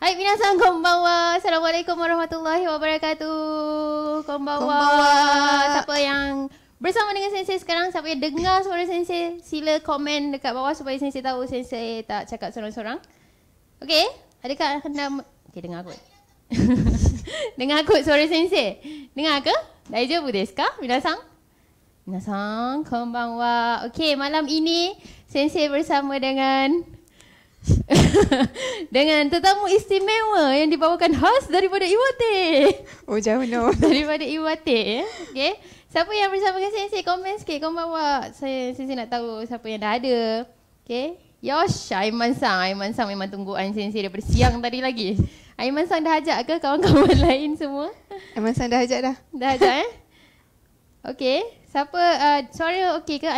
Hai minah sang konbawa. Assalamualaikum warahmatullahi wabarakatuh. Konbawa. Siapa yang bersama dengan sensei sekarang? Siapa yang dengar suara sensei? Sila komen dekat bawah supaya sensei tahu sensei tak cakap sorang-sorang. Okey? Adakah Kena. Okey dengar aku. dengar aku suara sensei. Dengar ke? Dah je budes ka? Minah sang. Minah sang konbawa. Okey, malam ini sensei bersama dengan Dengan tetamu istimewa yang dibawakan host daripada Iwate. Oh jauh no. daripada Iwate ya. Eh. Okay. Siapa yang bersama dengan saya, saya komen sikit, komen bawa. Saya, saya, nak tahu siapa yang dah ada. Okay. Yosh, Aiman Sang. Aiman Sang memang tunggu Ansensi daripada siang tadi lagi. Aiman Sang dah ajak ke kawan-kawan lain semua? Aiman Sang dah ajak dah. Dah ajak eh? Okay. Siapa, uh, suara okey ke?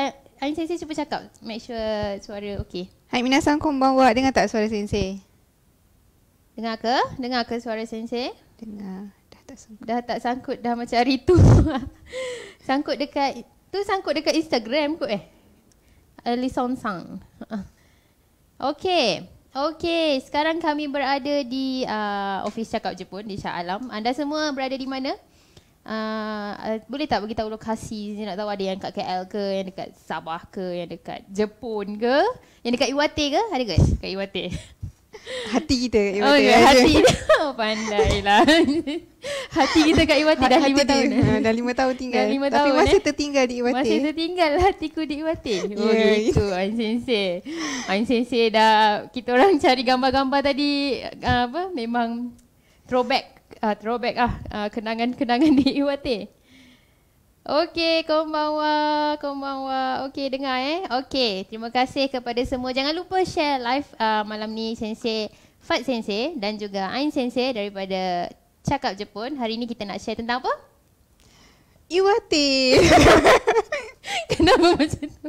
Ansensi cuba cakap. Make sure suara okey. Hai minasan konbanwa, dengar tak suara sensei? Dengar ke? Dengar ke suara sensei? Dengar. Dah tak sangkut. Dah tak sangkut dah macam hari tu. sangkut dekat tu sangkut dekat Instagram kot eh. Ali eh, Song Sang. Okey. Okey, sekarang kami berada di uh, ofis Cakap Jepun di Shah Alam. Anda semua berada di mana? uh, boleh tak bagi tahu lokasi ni nak tahu ada yang dekat KL ke yang dekat Sabah ke yang dekat Jepun ke yang dekat Iwate ke ada ke dekat Iwate hati kita kat Iwate okay, oh, aja. hati oh, pandailah hati kita kat Iwate dah 5 tahun dah 5 tahun, lima tahun tinggal lima tapi tahun, masih eh? tertinggal di Iwate masih tertinggal hatiku di Iwate oh yeah. gitu Ain Sensei Ain dah kita orang cari gambar-gambar tadi uh, apa memang throwback uh, throwback ah uh, kenangan-kenangan di Iwate. Okey, konbanwa, konbanwa. Okey, dengar eh. Okey, terima kasih kepada semua. Jangan lupa share live uh, malam ni Sensei Fat Sensei dan juga Ain Sensei daripada Cakap Jepun. Hari ini kita nak share tentang apa? You Kenapa macam tu?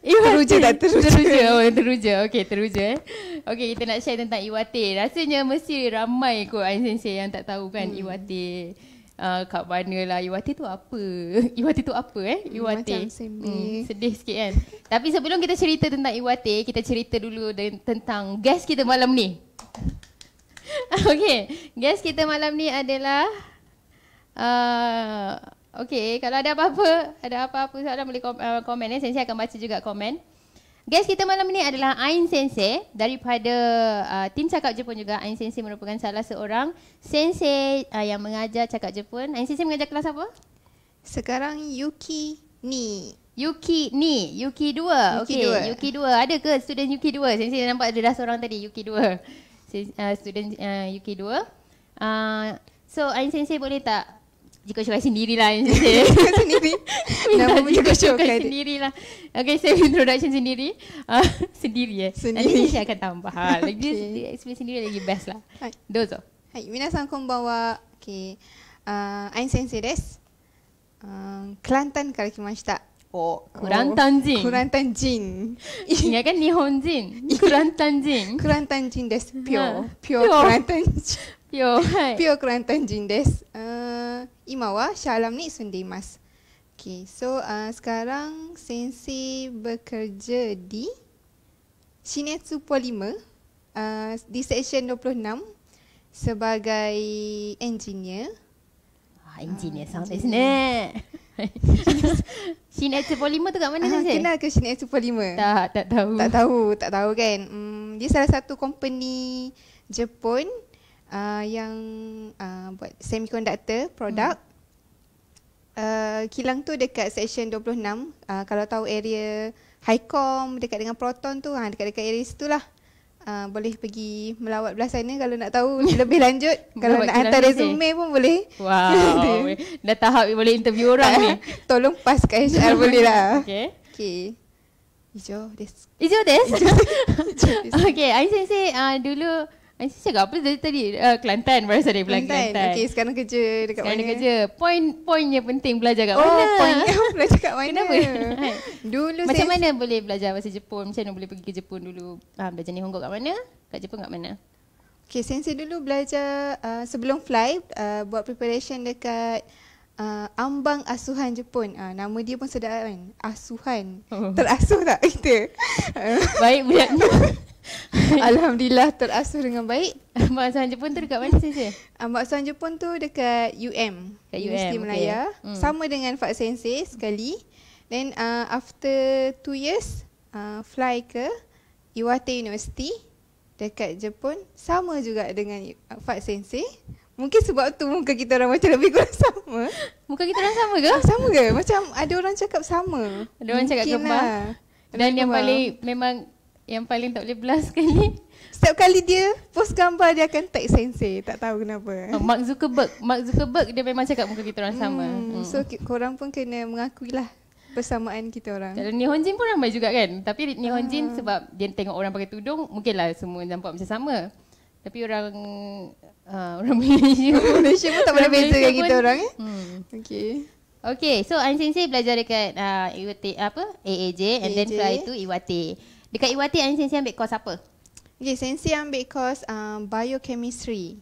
You teruja tak teruja? Teruja, oh, teruja. Okay, teruja eh. Okay, kita nak share tentang Iwate. Rasanya mesti ramai kot Ain Sensei yang tak tahu kan hmm. Iwate. Uh, ah, kat mana lah Iwate tu apa? Iwate tu apa eh? Iwate. Hmm, macam hmm, sedih sikit kan? Tapi sebelum kita cerita tentang Iwate, kita cerita dulu tentang guest kita malam ni. okay, guest kita malam ni adalah... Uh, Okay, kalau ada apa-apa, ada apa-apa soalan boleh uh, komen, uh, eh. Sensei akan baca juga komen. Guys, kita malam ni adalah Ain Sensei daripada uh, tim Cakap Jepun juga. Ain Sensei merupakan salah seorang sensei uh, yang mengajar Cakap Jepun. Ain Sensei mengajar kelas apa? Sekarang Yuki Ni. Yuki Ni, Yuki 2. Okey, Yuki 2. ada ke student Yuki 2? Sensei nampak ada dah seorang tadi Yuki 2. Uh, student uh, Yuki 2. Uh, so Ain Sensei boleh tak jika syukai sendiri lah yang saya sendiri. Nama jika juga sendiri lah. Okay, saya introduction sendiri. Uh, sendiri ya. Sendiri. Nanti saya akan tambah. Ha, lagi okay. explain sendiri lagi best lah. Hai. Dozo. Hai, minasan konbawa. Okay. Uh, Ain des. Um, uh, Kelantan kara tak. Oh, Kelantan oh. jin. Kelantan jin. Ingat kan Nihon jin. Kelantan jin. Kelantan jin des. Ha. Pure. Pure Kelantan Eh, ni mas. Okay, so uh, sekarang Sensei bekerja di Shinetsu Polima uh, eh, di Section 26 sebagai engineer. Ah, engineer uh, sangat sini. Shinetsu Polima tu kat mana Sensei? Uh, ah, kenal ke Shinetsu Polima? Tak, tak tahu. Tak tahu, tak tahu kan. Hmm, dia salah satu company Jepun uh, yang uh, buat semiconductor product. Hmm. Uh, kilang tu dekat section 26. Uh, kalau tahu area Highcom dekat dengan Proton tu, ha, dekat-dekat area situ lah. Uh, boleh pergi melawat belah sana kalau nak tahu lebih lanjut. kalau nak hantar resume eh. pun boleh. Wow, dah tahap boleh interview orang ni. Tolong pas ke HR boleh lah. Okay. Okay. Ijo desk. Ijo desk? desk. Okay, Aisyah say uh, dulu Aisyah eh, cakap apa tadi tadi? Uh, Kelantan baru saya dari Kelantan. Kelantan. Okey, sekarang kerja dekat sekarang mana? kerja. Point pointnya penting belajar kat oh, mana? Point belajar kat mana? Kenapa? dulu Macam saya... mana boleh belajar bahasa Jepun? Macam mana boleh pergi ke Jepun dulu? Ah, belajar ni Hongkong kat mana? Kat Jepun kat mana? Okey, sensei dulu belajar uh, sebelum fly uh, buat preparation dekat Uh, ambang Asuhan Jepun. Uh, nama dia pun sedap kan? Asuhan. Oh. Terasuh tak kita? Baik, budak Alhamdulillah terasuh dengan baik. Mak Sanja pun tu dekat mana sih? Ah, Mak Sanja pun tu dekat UM, dekat Universiti UM, Melaya. Hmm. Sama dengan Fak Sensei sekali. Then uh, after 2 years, uh, fly ke Iwate University dekat Jepun. Sama juga dengan Fak Sensei. Mungkin sebab tu muka kita orang macam lebih kurang sama. Muka kita orang sama ke? Ah, sama ke? Macam ada orang cakap sama. Ada orang Mungkin cakap kembar. Lah. Dan yang paling memang yang paling tak boleh blast sekali Setiap kali dia post gambar dia akan tag sensei Tak tahu kenapa eh. oh, Mark Zuckerberg Mark Zuckerberg dia memang cakap muka kita orang hmm, sama hmm. hmm. So korang pun kena mengakui lah persamaan kita orang Kalau Nihonjin pun ramai juga kan Tapi Nihonjin hmm. Ah. sebab dia tengok orang pakai tudung Mungkinlah semua nampak macam sama Tapi orang uh, orang Malaysia Malaysia pun tak pernah beza dengan kita orang eh? hmm. Okay Okay, so Ain Sensei belajar dekat uh, Iwate, apa? AAJ, AAJ, and then fly to Iwate. Dekat Iwati Ain Sensei ambil course apa? Okay, Sensei ambil course um, biochemistry.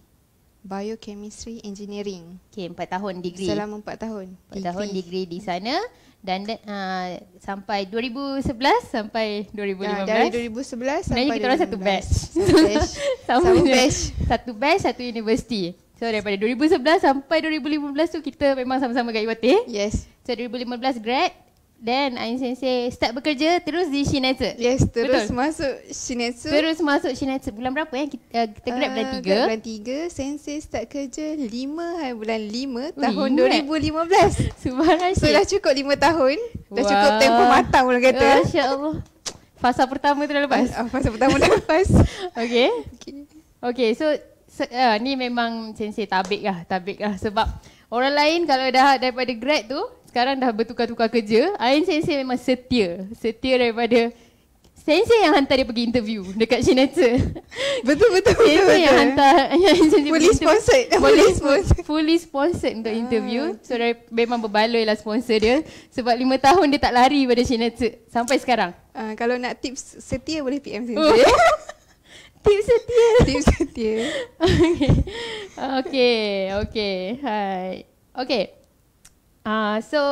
Biochemistry Engineering. Okay, empat tahun degree. Selama empat tahun. Empat degree. tahun degree di sana. Dan uh, sampai 2011 sampai 2015. Ah, dari 2011 sampai Sebenarnya kita orang satu batch. Satu batch. satu batch. Satu batch, satu universiti. So daripada 2011 sampai 2015 tu kita memang sama-sama kat Iwate. Yes. So 2015 grad, Then Ain Sensei start bekerja terus di Shinetsu. Yes, terus Betul. masuk Shinetsu. Terus masuk Shinetsu. Bulan berapa eh? Kita, uh, kita grab uh, bulan 3. Bulan 3, Sensei start kerja lima. hari eh, bulan lima Ui, tahun 2015. Subhanallah. So, dah cukup lima tahun. Dah cukup tempo matang orang kata. Masya Allah. Fasa pertama tu dah lepas. Uh, fasa pertama dah lepas. okay. okay. Okay, so, so uh, ah, ni memang Sensei tabik lah. Tabik lah sebab Orang lain kalau dah daripada grad tu sekarang dah bertukar-tukar kerja, ain Sensei memang setia. Setia daripada Sensei yang hantar dia pergi interview dekat Shinetsu. Betul, betul, betul. Sensei betul, yang hantar Ayan Sensei Fully sponsored. Fully, fully sponsored. fully sponsored untuk ah. interview. So, dari, memang berbaloi lah sponsor dia. Sebab lima tahun dia tak lari pada Shinetsu. Sampai sekarang. Uh, kalau nak tips setia boleh PM Sensei. Oh. Tips setia. tips setia. okay. Okay. Okay. Hai. Okay. Uh, so,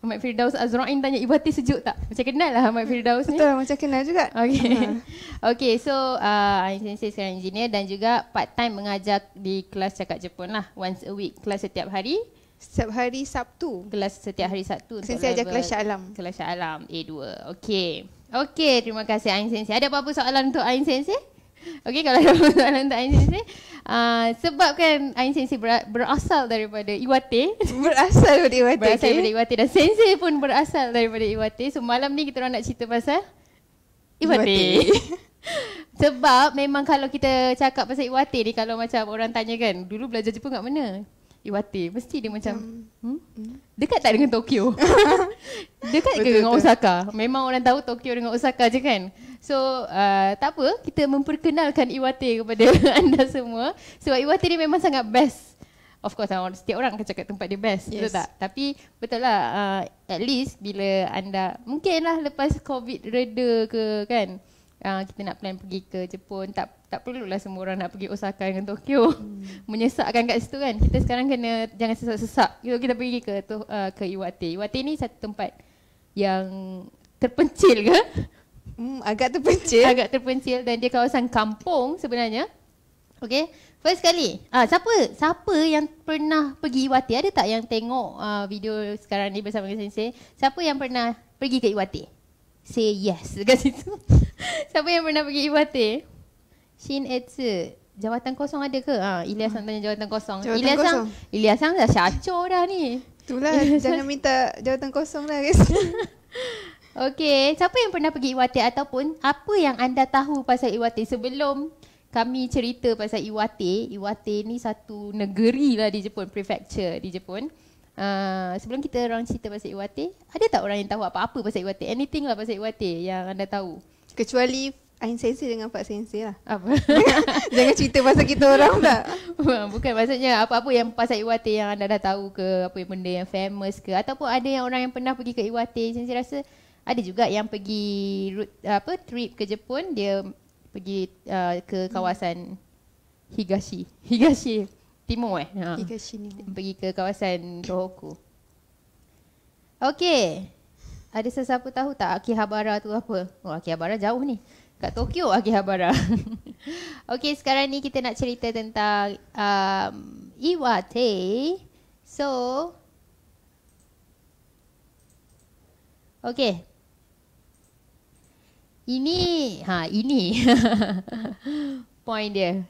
Ahmad Firdaus Azra'in tanya Ibu Hati sejuk tak? Macam kenal lah Ahmad Firdaus ni. Betul, macam kenal juga. Okay. okay, so uh, ah, saya sekarang engineer dan juga part time mengajar di kelas cakap Jepun lah. Once a week, kelas setiap hari. Setiap hari Sabtu. Kelas setiap hari Sabtu. Saya saya ajar kelas Sya'alam. Kelas Sya'alam, A2. Okay. Okay, terima kasih Ain Sensei. Ada apa-apa soalan untuk Ain Sensei? Okey kalau ada soalan untuk Ain Sensei uh, Sebab kan Ain Sensei berasal daripada Iwate Berasal daripada Iwate Berasal daripada Iwate Dan Sensei pun berasal daripada Iwate So malam ni kita orang nak cerita pasal Iwate, Sebab memang kalau kita cakap pasal Iwate ni Kalau macam orang tanya kan Dulu belajar Jepun kat mana? Iwate Mesti dia macam hmm. hmm? hmm. Dekat tak dengan Tokyo? dekat ke dengan Osaka? Memang orang tahu Tokyo dengan Osaka je kan? So uh, tak apa, kita memperkenalkan Iwate kepada anda semua Sebab Iwate ni memang sangat best Of course, orang, setiap orang akan cakap tempat dia best, yes. betul tak? Tapi betul lah, uh, at least bila anda Mungkinlah lepas COVID reda ke kan uh, Kita nak plan pergi ke Jepun Tak tak perlu lah semua orang nak pergi Osaka dengan Tokyo hmm. Menyesakkan kat situ kan Kita sekarang kena jangan sesak-sesak so, Kita pergi ke uh, ke Iwate Iwate ni satu tempat yang terpencil ke Hmm, agak terpencil. agak terpencil dan dia kawasan kampung sebenarnya. Okay. First sekali, ah, siapa siapa yang pernah pergi Iwate? Ada tak yang tengok uh, video sekarang ni bersama dengan Sensei? Siapa yang pernah pergi ke Iwate? Say yes dekat situ. siapa yang pernah pergi Iwate? Shin Etsu. Jawatan kosong ada ke? Ah, Ilyas yang tanya jawatan kosong. Jawatan Ilyas kosong. Sang, Ilyas sang dah syacur dah ni. Itulah, jangan minta jawatan kosong lah guys. Okey, siapa yang pernah pergi Iwate ataupun apa yang anda tahu pasal Iwate sebelum kami cerita pasal Iwate. Iwate ni satu negeri lah di Jepun, prefecture di Jepun. Uh, sebelum kita orang cerita pasal Iwate, ada tak orang yang tahu apa-apa pasal Iwate? Anything lah pasal Iwate yang anda tahu? Kecuali Ain Sensei dengan Pak Sensei lah. Apa? Jangan cerita pasal kita orang tak? Bukan maksudnya apa-apa yang pasal Iwate yang anda dah tahu ke, apa yang benda yang famous ke ataupun ada yang orang yang pernah pergi ke Iwate, Sensei rasa ada juga yang pergi apa trip ke Jepun, dia pergi uh, ke hmm. kawasan Higashi. Higashi timur eh. Ha. Higashi ni. Pergi ke kawasan Tohoku. Okey. Ada sesiapa tahu tak Akihabara tu apa? Oh, Akihabara jauh ni. Kat Tokyo Akihabara. Okey, sekarang ni kita nak cerita tentang um, Iwate. So, Okey, ini ha ini point dia.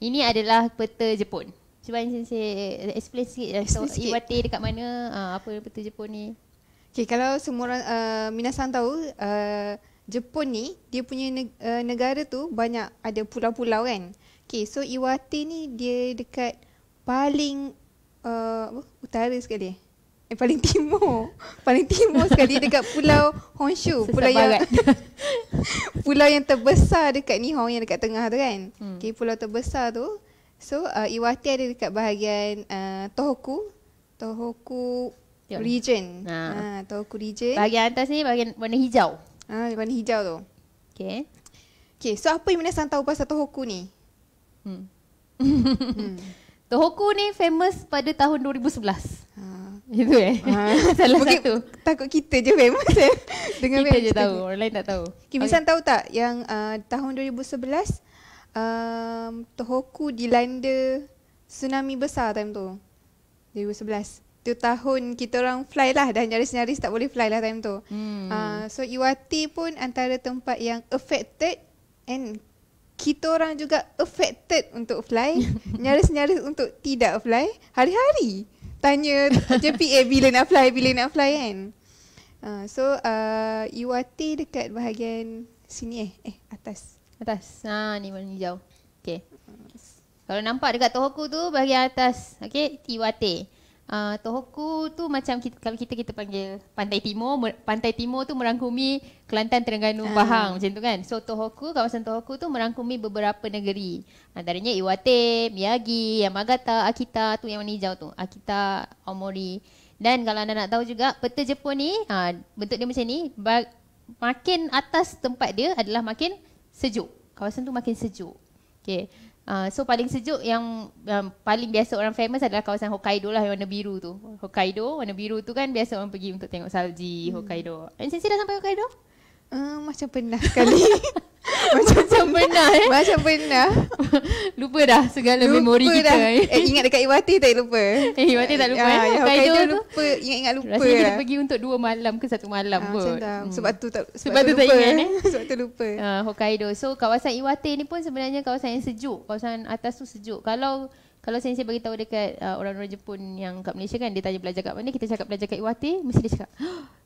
Ini adalah peta Jepun. Cuba saya explain sikit lah. so, Iwate dekat mana? Ha, apa peta Jepun ni? Okay, kalau semua orang uh, Minasan tahu uh, Jepun ni dia punya eh, negara tu banyak ada pulau-pulau kan. Okay, so Iwate ni dia dekat paling uh, utara sekali eh, paling timur. Paling timur sekali dekat pulau Honshu, pulau yang pulau yang terbesar dekat Nihon yang dekat tengah tu kan. Hmm. Okay, pulau terbesar tu. So uh, Iwate ada dekat bahagian uh, Tohoku. Tohoku region. Ha. ha. Tohoku region. Bahagian atas ni bahagian warna hijau. Ha, warna hijau tu. Okay. Okay, so apa yang Minasan tahu pasal Tohoku ni? Hmm. hmm. Tohoku ni famous pada tahun 2011. Itu eh. Ha. Salah Mungkin satu. Takut kita je famous eh. Dengan kita je tahu, orang lain tak tahu. Kimisan okay. tahu tak yang uh, tahun 2011 um, Tohoku dilanda tsunami besar time tu. 2011. Tu tahun kita orang fly lah dan nyaris-nyaris tak boleh fly lah time tu. Hmm. Uh, so Iwati pun antara tempat yang affected and kita orang juga affected untuk fly, nyaris-nyaris untuk tidak fly hari-hari tanya je PA bila nak fly, bila nak fly kan. Uh, so uh, ah, UAT dekat bahagian sini eh? Eh atas. Atas. Ha ni warna hijau. Okay. Kalau nampak dekat Tohoku tu bahagian atas. Okay. UAT uh, Tohoku tu macam kita, kalau kita kita panggil Pantai Timur, Pantai Timur tu merangkumi Kelantan, Terengganu, ah. Pahang uh. macam tu kan. So Tohoku, kawasan Tohoku tu merangkumi beberapa negeri. Antaranya Iwate, Miyagi, Yamagata, Akita tu yang warna hijau tu. Akita, Omori. Dan kalau anda nak tahu juga, peta Jepun ni uh, bentuk dia macam ni, makin atas tempat dia adalah makin sejuk. Kawasan tu makin sejuk. Okay. Ah, so paling sejuk yang um, paling biasa orang famous adalah kawasan Hokkaido lah yang warna biru tu. Hokkaido warna biru tu kan biasa orang pergi untuk tengok salji hmm. Hokkaido. And Sensei dah sampai Hokkaido? Uh, macam pernah sekali. macam, macam pernah eh? Macam pernah. lupa dah segala lupa memori dah. kita. Eh, eh ingat dekat Iwati tak lupa. Eh Iwati tak lupa. Ah, eh? Ya, eh. Hokkaido tu lupa. Ingat-ingat lupa. Rasanya lah. kita pergi untuk dua malam ke satu malam ha, ah, pun. Hmm. Sebab tu tak sebab, sebab tu, tu tak Ingat, eh? sebab tu lupa. Uh, Hokkaido. So kawasan Iwati ni pun sebenarnya kawasan yang sejuk. Kawasan atas tu sejuk. Kalau kalau sensei bagi tahu dekat uh, orang-orang Jepun yang kat Malaysia kan dia tanya belajar kat mana kita cakap belajar kat Iwate mesti dia cakap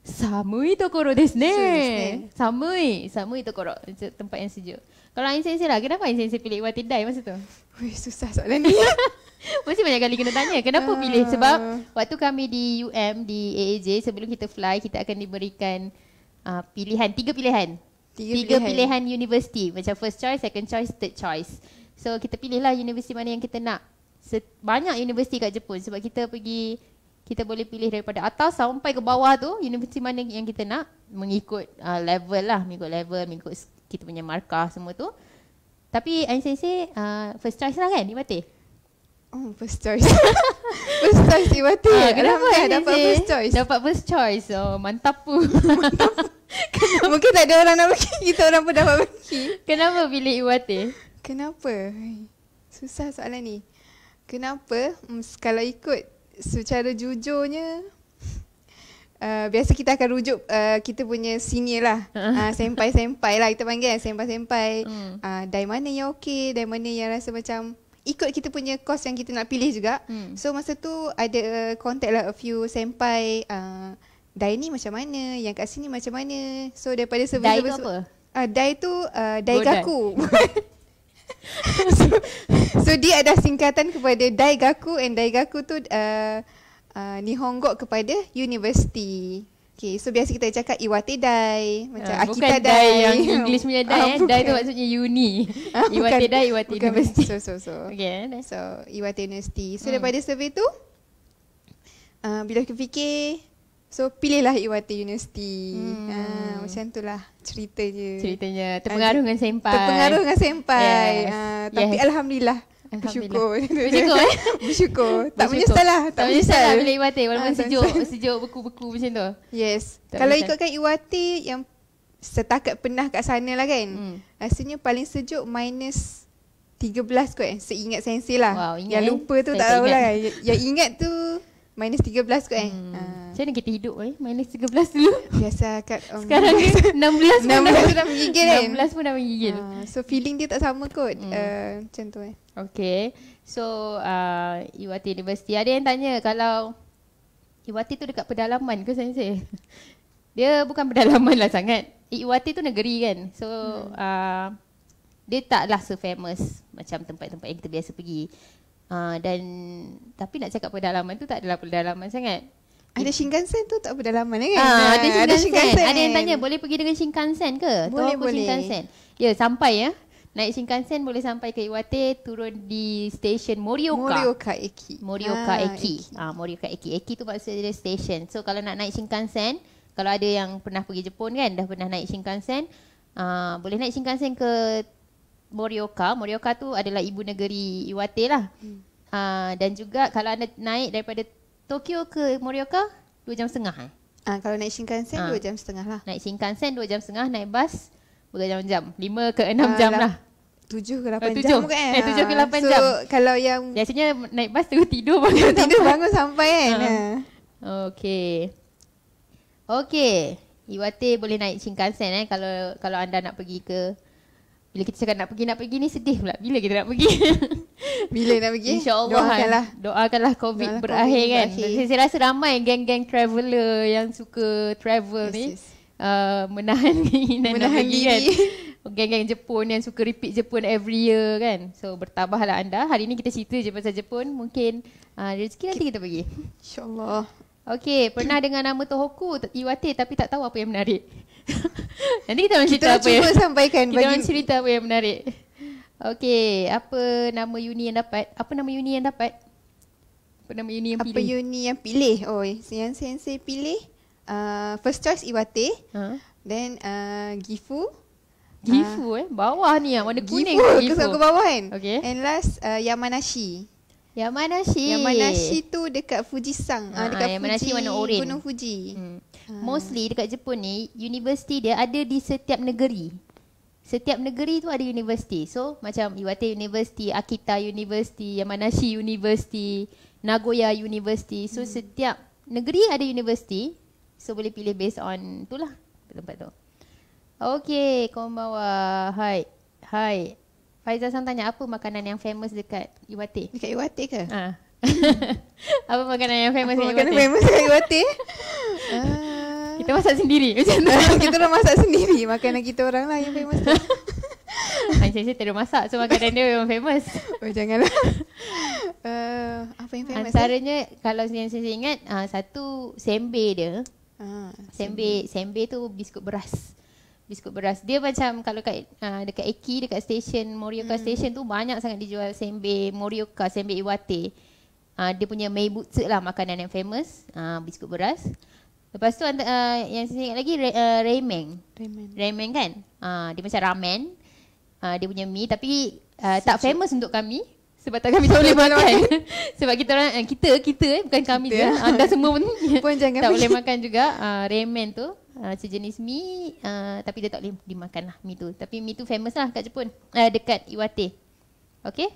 samui tokoro desu ne samui samui tokoro tempat yang sejuk kalau Ain sensei lah kenapa Ain sensei pilih Iwate dai masa tu Ui, susah soalan ni Mesti banyak kali kena tanya kenapa uh. pilih sebab waktu kami di UM di AAJ sebelum kita fly kita akan diberikan uh, pilihan tiga pilihan tiga, tiga pilihan. pilihan university macam first choice second choice third choice so kita pilihlah universiti mana yang kita nak banyak universiti kat Jepun sebab kita pergi kita boleh pilih daripada atas sampai ke bawah tu universiti mana yang kita nak mengikut uh, level lah mengikut level mengikut kita punya markah semua tu tapi NCC uh, first choice lah kan Iwate? Oh hmm, first choice. first choice Iwate. Uh, ah, kenapa Alamak, dapat first choice? Dapat first choice. Oh, mantap pun. mantap. Mungkin tak ada orang nak pergi. Kita orang pun dapat pergi. Kenapa pilih Iwate? Kenapa? Susah soalan ni. Kenapa? Hmm, kalau ikut secara jujurnya uh, biasa kita akan rujuk uh, kita punya sini lah. Ah uh, senpai-senpai lah kita panggil eh, senpai-senpai. Hmm. Ah hmm. uh, dari mana yang okey, dari mana yang rasa macam ikut kita punya kos yang kita nak pilih juga. Hmm. So masa tu ada uh, contact lah a few senpai ah uh, Dai ni macam mana? Yang kat sini macam mana? So daripada sebelum Dai tu apa? Ah uh, Dai tu uh, Dai Godai. Gaku. so, so dia ada singkatan kepada Daigaku and Daigaku tu uh, uh, Nihongo kepada university. Okay, so biasa kita cakap Iwate Dai, macam uh, Akita Dai. Dai yang English punya Dai, uh, Dai tu maksudnya uni. Uh, Iwate bukan, Dai, Iwate University. So, so, so. Okay, so, Iwate University. So, hmm. daripada survey tu, uh, bila kita fikir, So pilihlah Iwate University. Hmm. Ha, macam cerita je. Ceritanya ah, terpengaruh dengan senpai. Terpengaruh dengan senpai. Yes. Ha, tapi yes. alhamdulillah Bersyukur Bersyukur eh Bersyukur Tak menyesal lah Tak, tak menyesal lah Bila Iwate Walaupun ha, sejuk sen- Sejuk beku-beku macam tu Yes tak Kalau menyesal. ikutkan Iwate Yang setakat pernah kat sana lah kan hmm. Rasanya paling sejuk Minus 13 kot eh Seingat sensi lah wow, ingat Yang eh? lupa tu tak tahu lah kan. Yang ingat tu Minus 13 kot eh. hmm. eh Macam mana kita hidup eh Minus 13 dulu Biasa kat um, Sekarang ni 16 pun dah menggigil kan 16 pun dah menggigil uh, So feeling dia tak sama kot hmm. uh, Macam tu eh Okay So uh, Iwati University Ada yang tanya Kalau Iwati tu dekat pedalaman ke Sensei Dia bukan pedalaman lah sangat Iwati tu negeri kan So hmm. uh, Dia taklah se-famous Macam tempat-tempat yang kita biasa pergi Uh, dan tapi nak cakap pedalaman tu tak adalah pedalaman sangat. Ada Shinkansen tu tak pedalaman ya kan? Uh, ada, Shinkansen. ada Shinkansen. Ada yang kan? tanya boleh pergi dengan Shinkansen ke? Boleh, aku boleh. Shinkansen. Ya, sampai ya. Naik Shinkansen boleh sampai ke Iwate, turun di stesen Morioka. Morioka Eki. Morioka ah, Eki. Ah, Morioka Eki. Eki tu maksudnya dia stesen. So kalau nak naik Shinkansen, kalau ada yang pernah pergi Jepun kan, dah pernah naik Shinkansen, ah, boleh naik Shinkansen ke Morioka. Morioka tu adalah ibu negeri Iwate lah. Hmm. Uh, dan juga kalau anda naik daripada Tokyo ke Morioka, dua jam setengah eh? Ha, kalau naik Shinkansen, ah. dua ha. jam setengah lah. Naik Shinkansen, dua jam setengah. Naik bus, dua jam-jam? 5 ke enam uh, jam lah. Tujuh ke 8 oh, 7. jam kan. Eh, 7 ke 8 so, jam. kalau yang... Biasanya naik bus, terus tidur bangun Tidur sampai. bangun sampai kan. Ha. Ha. Okay. Okay. Iwate boleh naik Shinkansen eh. Kalau kalau anda nak pergi ke bila kita cakap nak pergi nak pergi ni sedih pula. Bila kita nak pergi? Bila nak pergi? Insya-Allah. Doakanlah. Kan. Doakanlah COVID Doakan berakhir COVID kan. Berakhir. Saya rasa ramai geng-geng traveller yang suka travel yes, ni. Yes. Uh, menahan diri Menahan diri kan. Geng-geng Jepun yang suka repeat Jepun every year kan So bertambahlah anda Hari ni kita cerita je pasal Jepun Mungkin uh, rezeki nanti kita pergi InsyaAllah Okay, pernah dengar nama Tohoku Iwate tapi tak tahu apa yang menarik. Nanti kita akan cerita kita apa yang... Kita cuba sampaikan. Kita cerita apa yang menarik. Okay, apa nama uni yang dapat? Apa nama uni yang dapat? Apa nama uni yang pilih? Apa uni yang pilih? Oh, yang sensei pilih? Uh, first choice Iwate. Huh? Ha? Then uh, Gifu. Gifu uh, eh? Bawah ni lah. Warna kuning. Gifu, Gifu. Kesan ke bawah kan? Okay. And last, uh, Yamanashi. Yamanashi. Yamanashi tu dekat Fujisan. Ha, ah, ah, dekat Fuji. Yamanashi Fuji, warna oren. Gunung Fuji. Hmm. Ah. Mostly dekat Jepun ni, universiti dia ada di setiap negeri. Setiap negeri tu ada universiti. So macam Iwate University, Akita University, Yamanashi University, Nagoya University. So hmm. setiap negeri ada universiti. So boleh pilih based on tu lah. tempat tu. Okay, kawan bawah. Hai. Hai. Faizal Sang tanya apa makanan yang famous dekat Iwate? Dekat Iwate ke? Ha. apa makanan yang famous dekat Iwate? Makanan famous dekat Iwate? uh. Kita ah. masak sendiri kita orang masak sendiri. Makanan kita orang lah yang famous. Macam saya tak masak So makanan dia memang famous Oh janganlah uh, Apa yang famous eh? Antaranya eh? Kalau yang saya ingat uh, Satu Sembe dia ah, sembe. sembe tu Biskut beras biskut beras. Dia macam kalau kat uh, dekat Eki, dekat stesen Morioka hmm. station tu banyak sangat dijual sembe Morioka, sembe Iwate. Uh, dia punya meibutsu lah makanan yang famous, uh, biskut beras. Lepas tu uh, yang saya ingat lagi uh, ramen. ramen. kan? Uh, dia macam ramen. Uh, dia punya mie tapi uh, tak famous untuk kami. Sebab tak kami tak boleh makan. sebab kita orang, kita, kita eh, bukan kami kita. je. Anda semua pun, pun tak boleh makan juga uh, ramen tu uh, sejenis mi uh, ah, tapi dia tak boleh dimakan lah, mi tu. Tapi mi tu famous lah kat Jepun. Uh, dekat Iwate. Okay.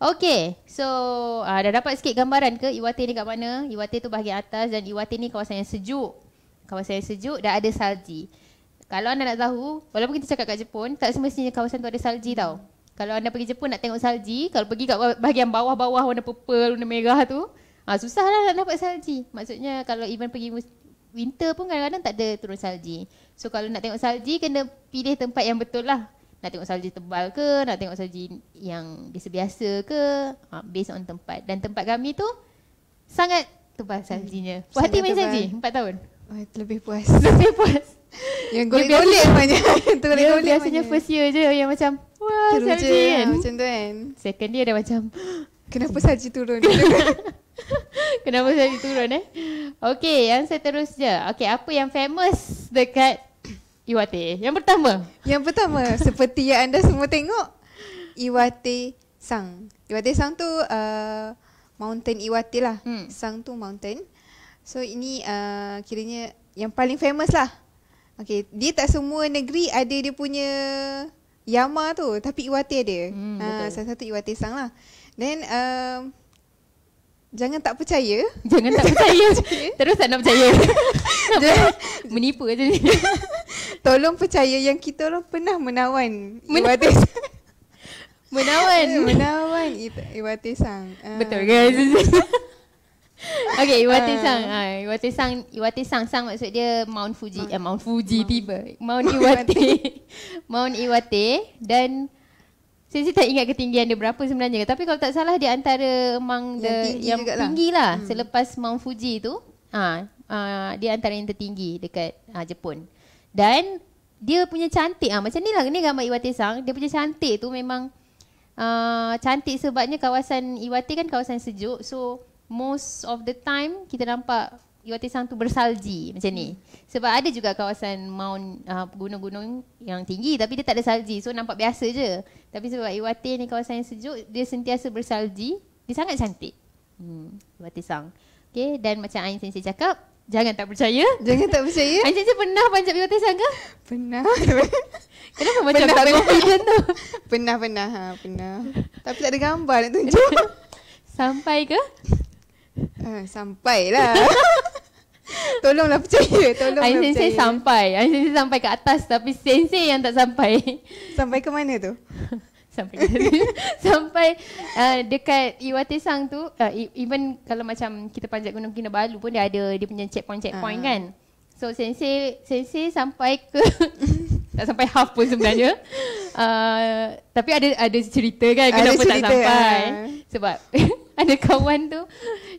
Okay. So uh, dah dapat sikit gambaran ke Iwate ni kat mana? Iwate tu bahagian atas dan Iwate ni kawasan yang sejuk. Kawasan yang sejuk dan ada salji. Kalau anda nak tahu, walaupun kita cakap kat Jepun, tak semestinya kawasan tu ada salji tau. Kalau anda pergi Jepun nak tengok salji, kalau pergi kat bahagian bawah-bawah warna purple, warna merah tu, ah susahlah nak dapat salji. Maksudnya kalau even pergi winter pun kadang-kadang tak ada turun salji. So kalau nak tengok salji kena pilih tempat yang betul lah. Nak tengok salji tebal ke, nak tengok salji yang biasa-biasa ke, ha, based on tempat. Dan tempat kami tu sangat tebal saljinya. Hmm. Puas hati main salji empat tahun? Oh, lebih puas. Lebih puas. yang golek-golek namanya. yang golek-golek Biasanya first year je yang macam, wah Teru salji je, lah, kan. Macam tu kan. Second year dah macam, kenapa salji turun? kenapa salji turun eh? Okey, yang saya terus je. Okey, apa yang famous dekat Iwate? Yang pertama. Yang pertama, seperti yang anda semua tengok, Iwate Sang. Iwate Sang tu uh, mountain Iwate lah. Hmm. Sang tu mountain. So ini uh, kiranya yang paling famous lah. Okey, dia tak semua negeri ada dia punya Yama tu, tapi Iwate ada. Hmm, ha, salah satu Iwate Sang lah. Then uh, Jangan tak percaya. Jangan tak percaya. Terus tak nak percaya. Menipu aja ni. Tolong percaya yang kita orang pernah menawan. Men- menawan. menawan Iwate Sang. Uh. Ah. Betul guys. okay, Iwate ah. Sang. Uh. Uh, ah, Iwate Sang, Iwate Sang Sang maksud dia Mount Fuji, Mount, eh, Mount Fuji Mount. tiba. Mount Iwate. Mount Iwate dan saya, saya tak ingat ketinggian dia berapa sebenarnya Tapi kalau tak salah dia antara emang yang the tinggi yang lah. tinggi lah, lah hmm. Selepas Mount Fuji tu ha, uh, ha, Dia antara yang tertinggi dekat uh, Jepun Dan dia punya cantik ah ha, macam ni lah ni gambar Iwate Sang dia punya cantik tu memang uh, cantik sebabnya kawasan Iwate kan kawasan sejuk so most of the time kita nampak Iwatesang tu bersalji macam ni. Hmm. Sebab ada juga kawasan mount uh, gunung-gunung yang tinggi tapi dia tak ada salji. So nampak biasa je. Tapi sebab Iwate ni kawasan yang sejuk, dia sentiasa bersalji. Dia sangat cantik. Hmm, Iwatesang. Okay, dan macam Ain Sensei cakap, jangan tak percaya. Jangan tak percaya. Ain Sensei pernah panjat Iwatesang ke? Pernah. Kenapa macam pernah, tak pernah. confident tu? Pernah, pernah. Ha, pernah. tapi tak ada gambar nak tunjuk. Sampai ke? Ha, sampai lah. Tolonglah percaya. Tolonglah Ain percaya. sampai. Ain sensei sampai ke atas tapi sensei yang tak sampai. Sampai ke mana tu? sampai ke sana. sampai uh, dekat Iwate Sang tu, uh, e- even kalau macam kita panjat gunung Kinabalu pun dia ada dia punya checkpoint-checkpoint uh. Ah. kan. So sensei sensei sampai ke tak sampai half pun sebenarnya. Uh, tapi ada ada cerita kan ada kenapa cerita, tak sampai. Uh. Sebab ada kawan tu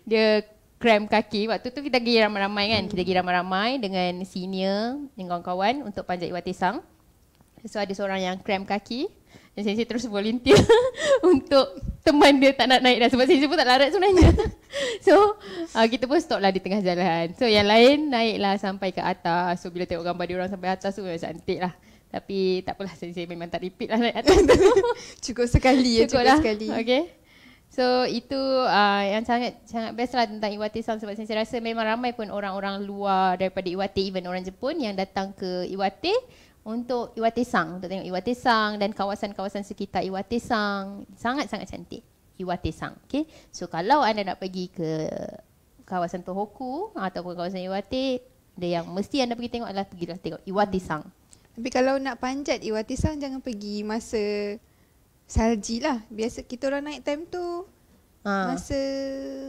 dia krem kaki waktu tu kita pergi ramai-ramai kan kita pergi ramai-ramai dengan senior dengan kawan-kawan untuk panjat iwat tisang so ada seorang yang krem kaki dan sensei terus volunteer untuk teman dia tak nak naik dah sebab sensei pun tak larat sebenarnya so uh, kita pun stop lah di tengah jalan so yang lain naik lah sampai ke atas so bila tengok gambar dia orang sampai atas tu memang cantik lah tapi tak apalah sensei memang tak repeat lah naik atas tu cukup sekali ya cukup, cukup lah. sekali Okay. So itu uh, yang sangat sangat best lah tentang Iwate Sound sebab saya rasa memang ramai pun orang-orang luar daripada Iwate even orang Jepun yang datang ke Iwate untuk Iwate Sang, untuk tengok Iwate Sang dan kawasan-kawasan sekitar Iwate Sang sangat-sangat cantik Iwate Sang. Okay? So kalau anda nak pergi ke kawasan Tohoku atau kawasan Iwate, ada yang mesti anda pergi tengok adalah pergilah tengok Iwate Sang. Tapi kalau nak panjat Iwate Sang jangan pergi masa Salji lah. Biasa kita orang naik time tu ha. masa...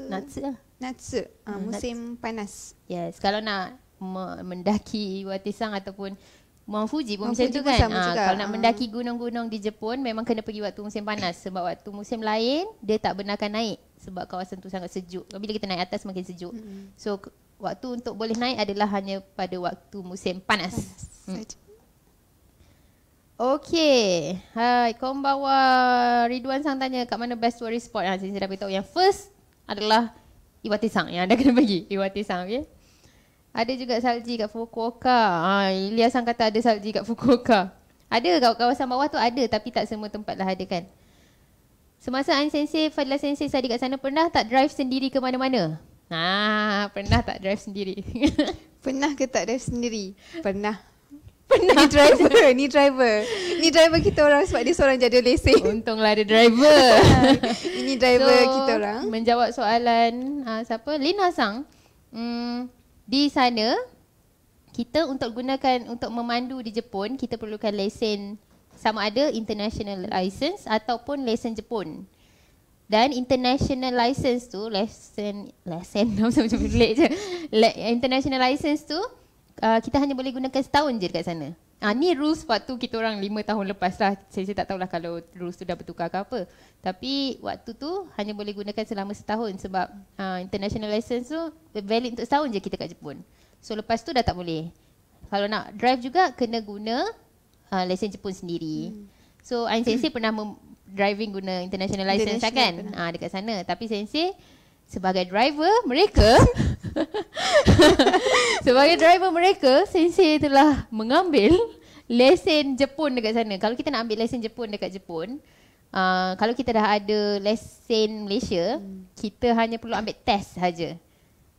Natsu lah. Natsu. Ha, ah, ah, musim Natsu. panas. Yes. Kalau nak mendaki Watisang ataupun Mount Fuji pun Mount macam Fuji tu pun kan. Sama Kalau nak mendaki gunung-gunung di Jepun memang kena pergi waktu musim panas. Sebab waktu musim lain dia tak benarkan naik. Sebab kawasan tu sangat sejuk. Bila kita naik atas makin sejuk. Mm-hmm. So waktu untuk boleh naik adalah hanya pada waktu musim panas. panas. Hmm. Okay. Hai, konbawa. Ridwan Sang tanya kat mana best tourist spot. Ha, ah, saya dah tahu yang first adalah Iwati Sang yang anda kena pergi. Iwati Sang, okay? Ada juga salji kat Fukuoka. Ha, ah, Ilya Sang kata ada salji kat Fukuoka. Ada kawasan bawah tu ada tapi tak semua tempat lah ada kan. Semasa Ain Sensei, Fadila Sensei saya kat sana pernah tak drive sendiri ke mana-mana? Ha, pernah tak drive sendiri? pernah ke tak drive sendiri? Pernah. Pernah ni driver Ni driver Ni driver kita orang Sebab dia seorang jadi lesen Untunglah ada driver Ini driver so, kita orang Menjawab soalan uh, Siapa? Lina Sang mm, Di sana Kita untuk gunakan Untuk memandu di Jepun Kita perlukan lesen Sama ada international license Ataupun lesen Jepun dan international license tu lesen lesen macam macam je. international license tu uh, kita hanya boleh gunakan setahun je dekat sana. Uh, ni rules waktu kita orang lima tahun lepas lah. Saya, saya tak tahulah kalau rules tu dah bertukar ke apa. Tapi waktu tu hanya boleh gunakan selama setahun sebab uh, international license tu valid untuk setahun je kita kat Jepun. So lepas tu dah tak boleh. Kalau nak drive juga kena guna uh, ah, lesen Jepun sendiri. Hmm. So Ain Sensei pernah mem- driving guna international license kan? Ah, uh, dekat sana. Tapi Sensei sebagai driver mereka sebagai driver mereka sensei telah mengambil lesen Jepun dekat sana kalau kita nak ambil lesen Jepun dekat Jepun uh, kalau kita dah ada lesen Malaysia hmm. kita hanya perlu ambil test saja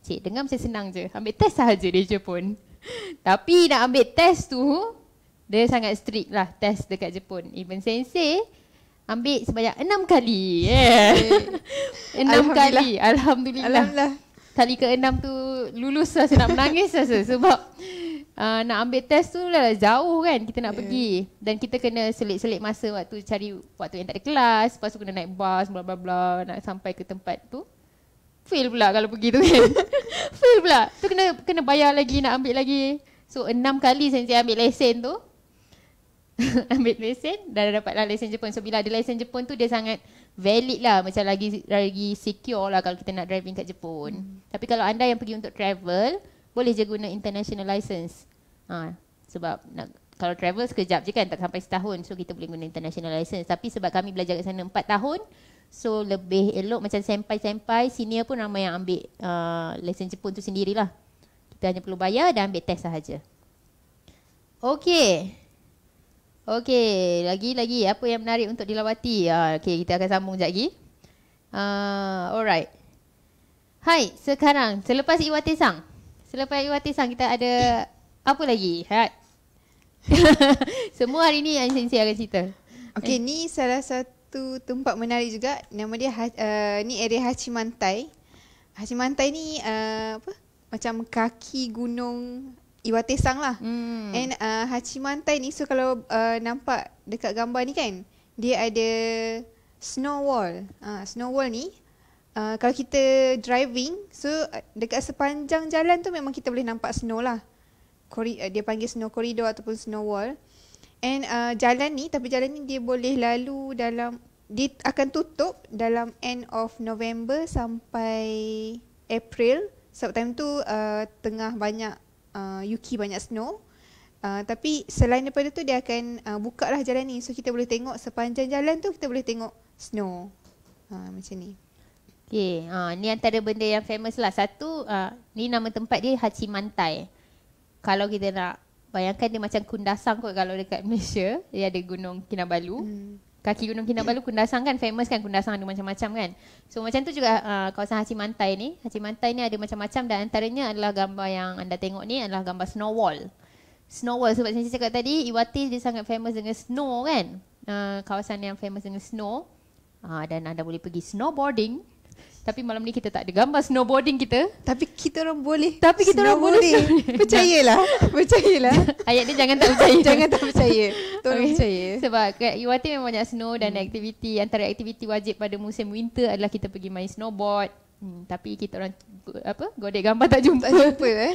cik dengar macam senang je ambil test saja di Jepun tapi nak ambil test tu dia sangat strict lah test dekat Jepun even sensei Ambil sebanyak enam kali. Yeah. enam Alhamdulillah. kali. Alhamdulillah. Alhamdulillah. Kali ke enam tu lulus lah. Saya nak menangis lah. Saya, sebab uh, nak ambil test tu lah jauh kan. Kita nak yeah. pergi. Dan kita kena selit-selit masa waktu cari waktu yang tak ada kelas. Lepas tu kena naik bas, bla bla bla. Nak sampai ke tempat tu. Fail pula kalau pergi tu kan. Fail pula. Tu kena kena bayar lagi, nak ambil lagi. So enam kali saya ambil lesen tu. ambil lesen dan dapatlah lesen Jepun. So bila ada lesen Jepun tu dia sangat valid lah macam lagi lagi secure lah kalau kita nak driving kat Jepun. Hmm. Tapi kalau anda yang pergi untuk travel, boleh je guna international license. Ha, sebab nak kalau travel sekejap je kan tak sampai setahun so kita boleh guna international license. Tapi sebab kami belajar kat sana 4 tahun, so lebih elok macam sampai-sampai senior pun ramai yang ambil uh, lesen Jepun tu sendirilah. Kita hanya perlu bayar dan ambil test sahaja. Okay, Okey, lagi lagi apa yang menarik untuk dilawati? Ah, okey, kita akan sambung jap lagi. Uh, alright. Hai, sekarang selepas Iwate Sang. Selepas Iwate Sang kita ada apa lagi? Hai. Semua hari ni Ansin Sia akan cerita. Okey, ni salah satu tempat menarik juga. Nama dia uh, ni area Hachimantai. Hachimantai ni uh, apa? Macam kaki gunung Iwate Sang lah. Hmm. And uh, Hachimantai ni, so kalau uh, nampak dekat gambar ni kan, dia ada snow wall. Uh, snow wall ni, uh, kalau kita driving, so uh, dekat sepanjang jalan tu memang kita boleh nampak snow lah. Kori, uh, dia panggil snow corridor ataupun snow wall. And uh, jalan ni, tapi jalan ni dia boleh lalu dalam, dia akan tutup dalam end of November sampai April. Sebab so, time tu uh, tengah banyak uh, Yuki banyak snow. Uh, tapi selain daripada tu dia akan uh, buka lah jalan ni. So kita boleh tengok sepanjang jalan tu kita boleh tengok snow. Uh, macam ni. Okay. Uh, ni antara benda yang famous lah. Satu, uh, ni nama tempat dia Hachimantai. Kalau kita nak bayangkan dia macam Kundasang kot kalau dekat Malaysia. Dia ada gunung Kinabalu. Hmm kaki gunung Kinabalu Kundasang kan famous kan Kundasang ada macam-macam kan so macam tu juga uh, kawasan Hachimantai ni Haji Hachimantai ni ada macam-macam dan antaranya adalah gambar yang anda tengok ni adalah gambar snow wall snow wall sebab saya cakap tadi Iwati dia sangat famous dengan snow kan uh, kawasan yang famous dengan snow uh, dan anda boleh pergi snowboarding tapi malam ni kita tak ada gambar snowboarding kita. Tapi kita orang boleh. Tapi kita orang boleh. Percayalah. Percayalah. Ayat dia jangan tak percaya. jangan tak percaya. Tolong okay. percaya. Sebab kat Iwati memang banyak snow dan hmm. aktiviti. Antara aktiviti wajib pada musim winter adalah kita pergi main snowboard. Hmm, tapi kita orang apa godek gambar tak jumpa tak jumpa eh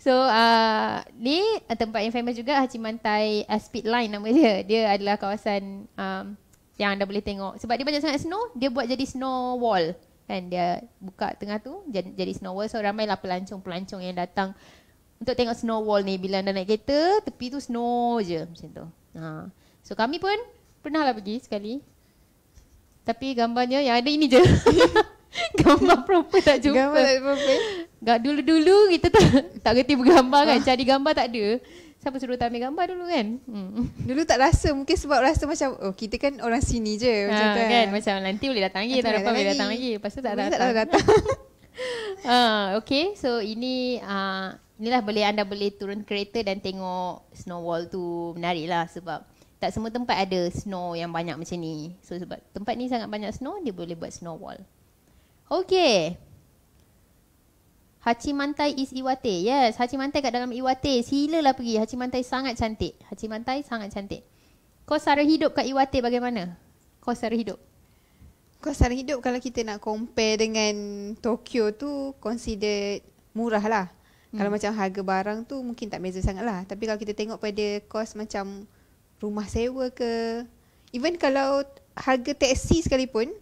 so uh, ni ah, tempat yang famous juga Haji Mantai uh, ah, Speedline nama dia dia adalah kawasan um, yang anda boleh tengok sebab dia banyak sangat snow dia buat jadi snow wall kan dia buka tengah tu jadi snow wall so ramai lah pelancong-pelancong yang datang untuk tengok snow wall ni bila anda naik kereta tepi tu snow je macam tu. Ha. So kami pun pernah lah pergi sekali. Tapi gambarnya yang ada ini je. gambar proper tak jumpa. Gambar tak proper. dulu-dulu kita tak tak reti bergambar kan. Ah. Cari gambar tak ada siapa suruh tak ambil gambar dulu kan hmm. dulu tak rasa mungkin sebab rasa macam oh kita kan orang sini je ha, macam tu kan? kan macam nanti boleh datang lagi tak apa boleh datang lagi lepas tu tak boleh datang tak datang uh, ha, okay so ini uh, inilah boleh anda boleh turun kereta dan tengok snow wall tu menarik lah sebab tak semua tempat ada snow yang banyak macam ni so sebab tempat ni sangat banyak snow dia boleh buat snow wall okay Haji Mantai is Iwate. Yes, Haji Mantai kat dalam Iwate. Silalah pergi. Haji Mantai sangat cantik. Haji Mantai sangat cantik. Kau sara hidup kat Iwate bagaimana? Kau sara hidup? Kau sara hidup kalau kita nak compare dengan Tokyo tu consider murah lah. Hmm. Kalau macam harga barang tu mungkin tak beza sangat lah. Tapi kalau kita tengok pada kos macam rumah sewa ke. Even kalau harga teksi sekalipun,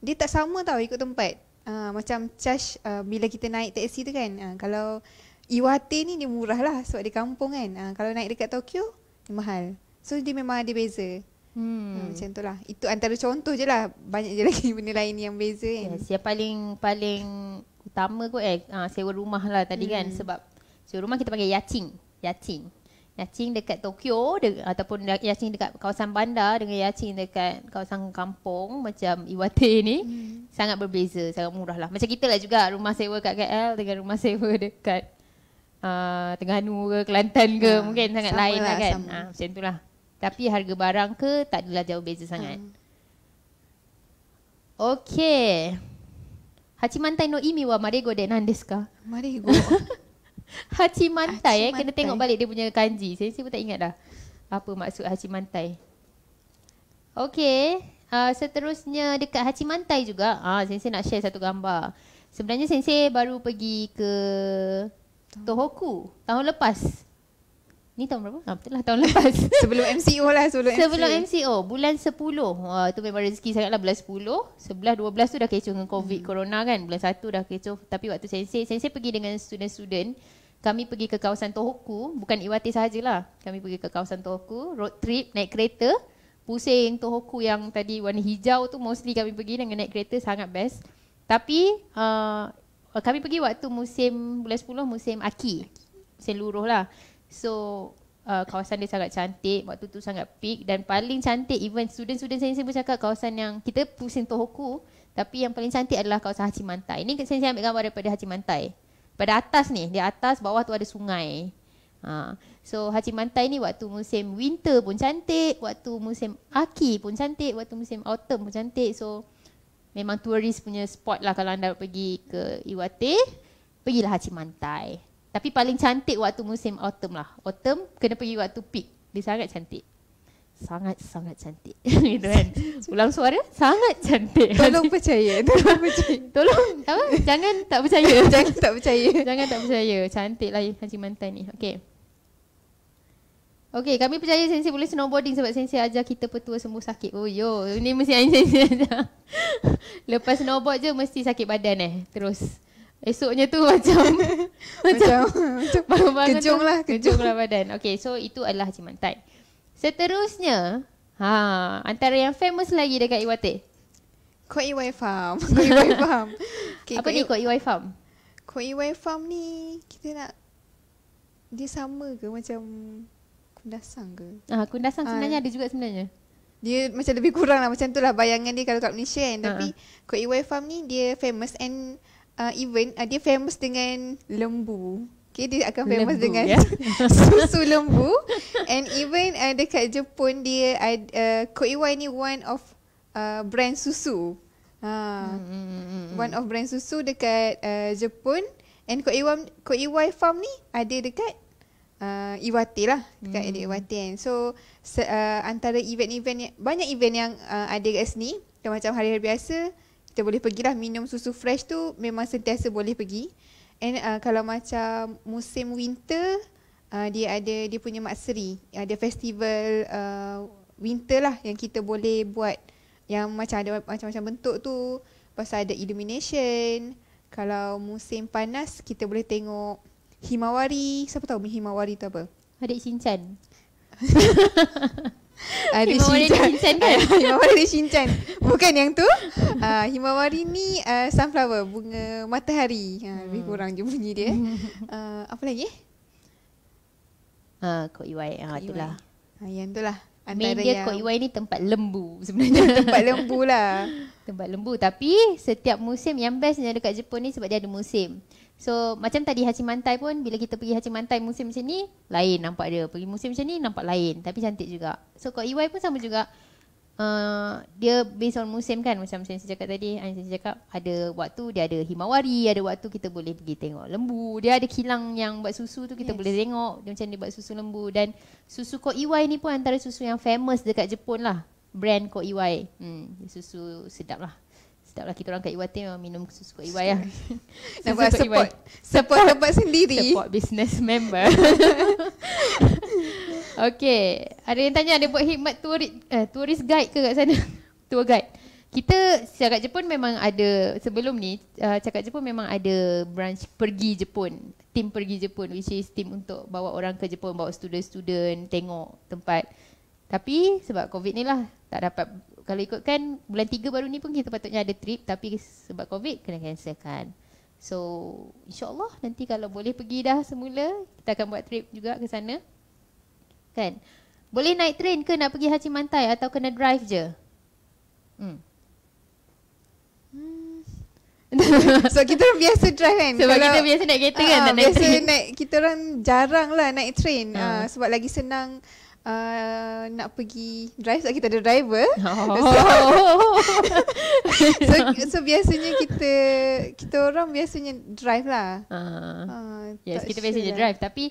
dia tak sama tau ikut tempat. Ah, macam charge uh, ah, bila kita naik taksi tu kan. Uh, kalau Iwate ni dia murah lah sebab dia kampung kan. Uh, kalau naik dekat Tokyo, dia mahal. So dia memang ada beza. Hmm. Uh, macam tu lah. Itu antara contoh je lah. Banyak je lagi benda lain yang beza kan. Yes, yang paling paling utama kot eh uh, sewa rumah lah tadi hmm. kan. Sebab sewa rumah kita panggil yacing. Yacing. Yacing dekat Tokyo de, ataupun ya, Yacing dekat kawasan bandar dengan Yacing dekat kawasan kampung macam Iwate ni hmm. sangat berbeza, sangat murah lah. Macam kita lah juga rumah sewa kat KL dengan rumah sewa dekat uh, ah, Tengganu ke Kelantan ke ha, mungkin sangat lain lah, lah kan. Sama. Ha, macam itulah. Tapi harga barang ke tak adalah jauh beza ah. sangat. Hmm. Okay. Hachimantai no imi wa marego de nandesu Marego? Haci Mantai eh kena tengok balik dia punya kanji. Saya sih pun tak ingat dah. Apa maksud Haci Mantai? Okey. Uh, seterusnya dekat Haci Mantai juga. Ah, sensei nak share satu gambar. Sebenarnya sensei baru pergi ke Tohoku tahun lepas. Ni tahun berapa? Ha, betul lah tahun lepas. sebelum MCO lah. Sebelum, sebelum MCO. Bulan 10. Ah, tu memang rezeki sangat lah. Bulan 10. Sebelah 12 tu dah kecoh dengan COVID hmm. Corona kan. Bulan 1 dah kecoh. Tapi waktu sensei. Sensei pergi dengan student-student. Kami pergi ke kawasan Tohoku. Bukan Iwate sahajalah. Kami pergi ke kawasan Tohoku. Road trip naik kereta. Pusing Tohoku yang tadi warna hijau tu. Mostly kami pergi dengan naik kereta. Sangat best. Tapi uh, kami pergi waktu musim bulan 10. Musim Aki. Musim luruh lah. So uh, kawasan dia sangat cantik Waktu tu sangat peak Dan paling cantik Even student-student saya pun cakap Kawasan yang kita pusing Tohoku Tapi yang paling cantik adalah kawasan Hachimantai Ini saya, saya ambil gambar daripada Hachimantai Pada atas ni Di atas bawah tu ada sungai ha. So Hachimantai ni waktu musim winter pun cantik Waktu musim aki pun cantik Waktu musim autumn pun cantik So memang tourist punya spot lah Kalau anda pergi ke Iwate Pergilah Hachimantai tapi paling cantik waktu musim autumn lah. Autumn kena pergi waktu peak. Dia sangat cantik. Sangat-sangat cantik. gitu kan. Ulang suara. Sangat cantik. Tolong percaya. Tolong percaya. Tolong. Apa? Jangan tak percaya. Jangan tak percaya. Jangan tak percaya. Cantik lah Haji Mantan ni. Okay. Okay, kami percaya Sensei boleh snowboarding sebab Sensei ajar kita petua sembuh sakit. Oh, yo. Ni mesti Sensei ajar. Lepas snowboard je mesti sakit badan eh. Terus. Esoknya tu macam macam baru bangun kejung lah kejung lah badan. Okay, so itu adalah cimantai. Seterusnya, ha, antara yang famous lagi dekat Iwate. Koi Wai Farm. Koi Wai Farm. Okay, Apa ni Koi Wai Farm? Koi Wai Farm ni kita nak dia sama ke macam kundasang ke? Ah, kundasang ah. sebenarnya uh, ada juga sebenarnya. Dia macam lebih kurang lah macam tu lah bayangan dia kalau kat Malaysia kan. Uh-huh. Tapi ah. Koi Farm ni dia famous and uh, event uh, dia famous dengan lembu. Okay, dia akan famous lembu, dengan yeah? susu lembu. And even uh, dekat Jepun dia ada uh, Koiwai ni one of uh, brand susu. Ha. Mm-hmm. One of brand susu dekat uh, Jepun. And Koiwai Koiwai farm ni ada dekat uh, Iwate lah dekat mm. Iwate kan. So se, uh, antara event-event banyak event yang uh, ada kat sini macam hari-hari biasa kita boleh pergilah minum susu fresh tu memang sentiasa boleh pergi. And uh, kalau macam musim winter, uh, dia ada dia punya matsuri. Ada festival uh, winter lah yang kita boleh buat. Yang macam ada macam-macam bentuk tu. pasal ada illumination. Kalau musim panas, kita boleh tengok himawari. Siapa tahu himawari tu apa? Adik Cincan. Ada Shinchan kan? Himawari ada Shinchan. Bukan yang tu. Uh, Himawari ni uh, sunflower, bunga matahari. Ha, hmm. Lebih kurang je bunyi dia. Uh, apa lagi? Uh, Kok Iwai. Ha, uh, yang tu lah. Main dia Kok Iwai ni tempat lembu sebenarnya. tempat lembu lah. tempat lembu. Tapi setiap musim yang best bestnya dekat Jepun ni sebab dia ada musim. So macam tadi Haji Mantai pun bila kita pergi Haji Mantai musim macam ni lain nampak dia. Pergi musim macam ni nampak lain tapi cantik juga. So kau EY pun sama juga. Uh, dia based on musim kan macam macam saya cakap tadi Ain saya cakap ada waktu dia ada himawari ada waktu kita boleh pergi tengok lembu dia ada kilang yang buat susu tu kita yes. boleh tengok dia macam dia buat susu lembu dan susu Kok Iwai ni pun antara susu yang famous dekat Jepun lah brand Kok Iwai hmm, susu sedap lah tak lah kita orang kat EYT memang minum e lah. susu kat EY lah. Nampak buat support. Support tempat sendiri. Support business member. okay. Ada yang tanya ada buat khidmat turi, eh, turis guide ke kat sana? Tour guide. Kita cakap Jepun memang ada sebelum ni uh, cakap Jepun memang ada branch pergi Jepun tim pergi Jepun which is tim untuk bawa orang ke Jepun bawa student-student tengok tempat tapi sebab covid ni lah tak dapat kalau ikutkan bulan tiga baru ni pun kita patutnya ada trip tapi sebab covid kena cancelkan. So insyaAllah nanti kalau boleh pergi dah semula kita akan buat trip juga ke sana. Kan? Boleh naik train ke nak pergi Haji Mantai atau kena drive je? Hmm. hmm. so kita orang biasa drive kan Sebab kalau, kita biasa naik kereta uh, kan tak ah, naik Biasa naik Kita orang jarang lah naik train uh. Uh, Sebab lagi senang uh, nak pergi drive sebab kita ada driver. Oh. so, so biasanya kita kita orang biasanya drive lah. Uh, uh, yes, kita sure biasanya lah. drive tapi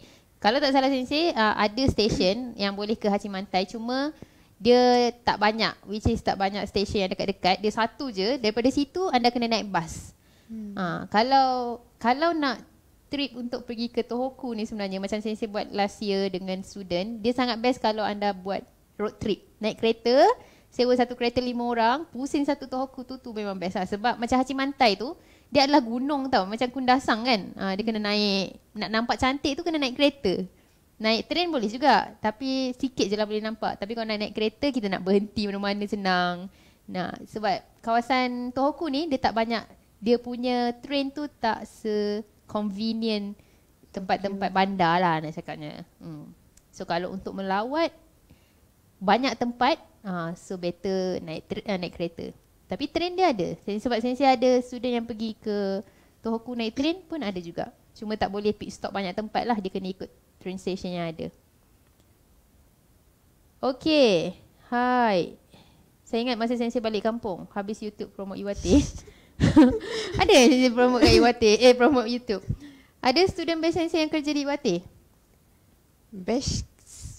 kalau tak salah sensei uh, ada stesen yang boleh ke Haji Mantai cuma dia tak banyak which is tak banyak stesen yang dekat-dekat. Dia satu je daripada situ anda kena naik bas. Hmm. Uh, kalau kalau nak trip untuk pergi ke Tohoku ni sebenarnya macam saya saya buat last year dengan student, dia sangat best kalau anda buat road trip. Naik kereta, sewa satu kereta lima orang, pusing satu Tohoku tu tu memang best lah. Sebab macam Haji Mantai tu, dia adalah gunung tau. Macam Kundasang kan. Ha, dia kena naik, nak nampak cantik tu kena naik kereta. Naik train boleh juga. Tapi sikit je lah boleh nampak. Tapi kalau nak naik kereta, kita nak berhenti mana-mana senang. Nah, sebab kawasan Tohoku ni, dia tak banyak dia punya train tu tak se convenient tempat-tempat bandar lah nak cakapnya. Hmm. So kalau untuk melawat banyak tempat, uh, so better naik uh, naik kereta. Tapi train dia ada. Sebab sensi ada student yang pergi ke Tohoku naik train pun ada juga. Cuma tak boleh pit stop banyak tempat lah. Dia kena ikut train station yang ada. Okay. Hai. Saya ingat masa sensei balik kampung. Habis YouTube promote Iwati. ada yang promote kat Iwate Eh promote YouTube Ada student best sensei yang kerja di Iwate? Best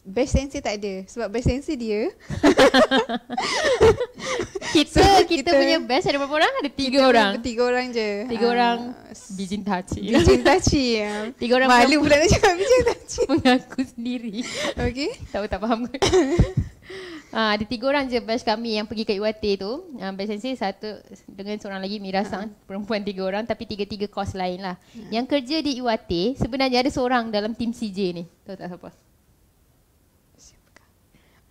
Best sensei tak ada Sebab best sensei dia kita, so, kita, kita punya best ada berapa orang? Ada tiga orang Tiga orang je Tiga uh, orang Bijin Tachi Bijin Tachi ya. Tiga orang Malu pula nak cakap Bijin Tachi Mengaku sendiri Okay Tak tak faham Ah, ada tiga orang je batch kami yang pergi ke UAT tu. Ah, batch sensei satu dengan seorang lagi Mira uh sang, ah. perempuan tiga orang tapi tiga-tiga kos lain lah. uh Yang kerja di UAT sebenarnya ada seorang dalam tim CJ ni. Tahu tak siapa?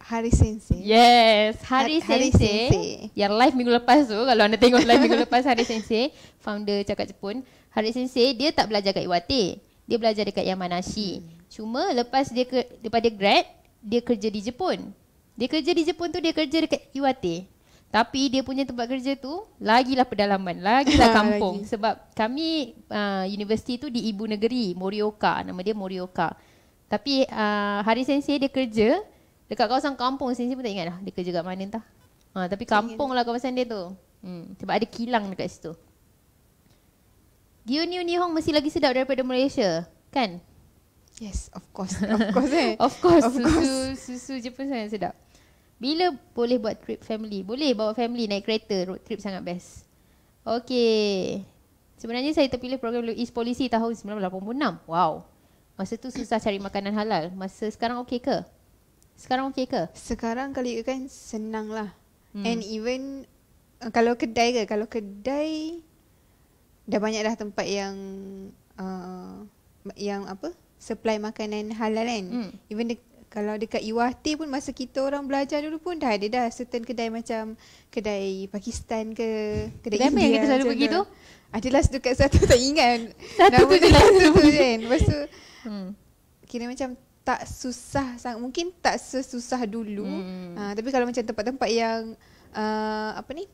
Hari Sensei. Yes, Hari, Hari sensei, sensei. Yang live minggu lepas tu, kalau anda tengok live minggu lepas Hari Sensei, founder cakap Jepun, Hari Sensei dia tak belajar kat UAT. Dia belajar dekat Yamanashi. Hmm. Cuma lepas dia ke, lepas grad, dia kerja di Jepun. Dia kerja di Jepun tu dia kerja dekat Iwate. Tapi dia punya tempat kerja tu lagilah pedalaman, lagilah kampung Lagi. sebab kami uh, universiti tu di ibu negeri Morioka, nama dia Morioka. Tapi uh, hari sensei dia kerja dekat kawasan kampung sensei pun tak ingat lah dia kerja kat mana entah. Uh, tapi kampung lah kawasan dia tu. Hmm, sebab ada kilang dekat situ. Gyunyu Nihong masih lagi sedap daripada Malaysia, kan? Yes, of course. Of course eh. of course. Of susu, susu Jepun sangat sedap. Bila boleh buat trip family? Boleh bawa family naik kereta road trip sangat best. Okay. Sebenarnya saya terpilih program Louis Polisi tahun 1986. Wow. Masa tu susah cari makanan halal. Masa sekarang okey ke? Sekarang okey ke? Sekarang kali kan senang lah. Hmm. And even uh, kalau kedai ke? Kalau kedai dah banyak dah tempat yang uh, yang apa? Supply makanan halal kan. Hmm. Even kalau dekat Iwati pun masa kita orang belajar dulu pun dah ada dah certain kedai macam kedai Pakistan ke kedai Kedai mana yang kita selalu pergi tu? Adalah dekat satu tak ingat Satu tu je lah Satu tu kan Lepas tu hmm. Kira macam tak susah sangat Mungkin tak sesusah dulu hmm. ha, Tapi kalau macam tempat-tempat yang uh, Apa ni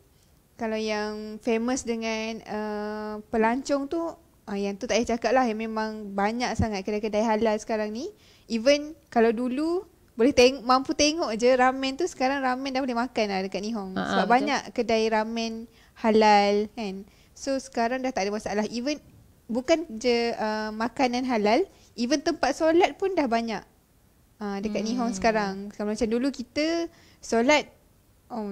Kalau yang famous dengan uh, Pelancong tu uh, Yang tu tak payah cakap lah Yang memang banyak sangat kedai-kedai halal sekarang ni Even kalau dulu boleh teng- mampu tengok je ramen tu sekarang ramen dah boleh makan lah dekat Nihong. Uh-huh, Sebab betul. banyak kedai ramen halal kan. So sekarang dah tak ada masalah. Even bukan je uh, makanan halal, even tempat solat pun dah banyak. Uh, dekat hmm. Nihong sekarang. Kalau macam dulu kita solat oh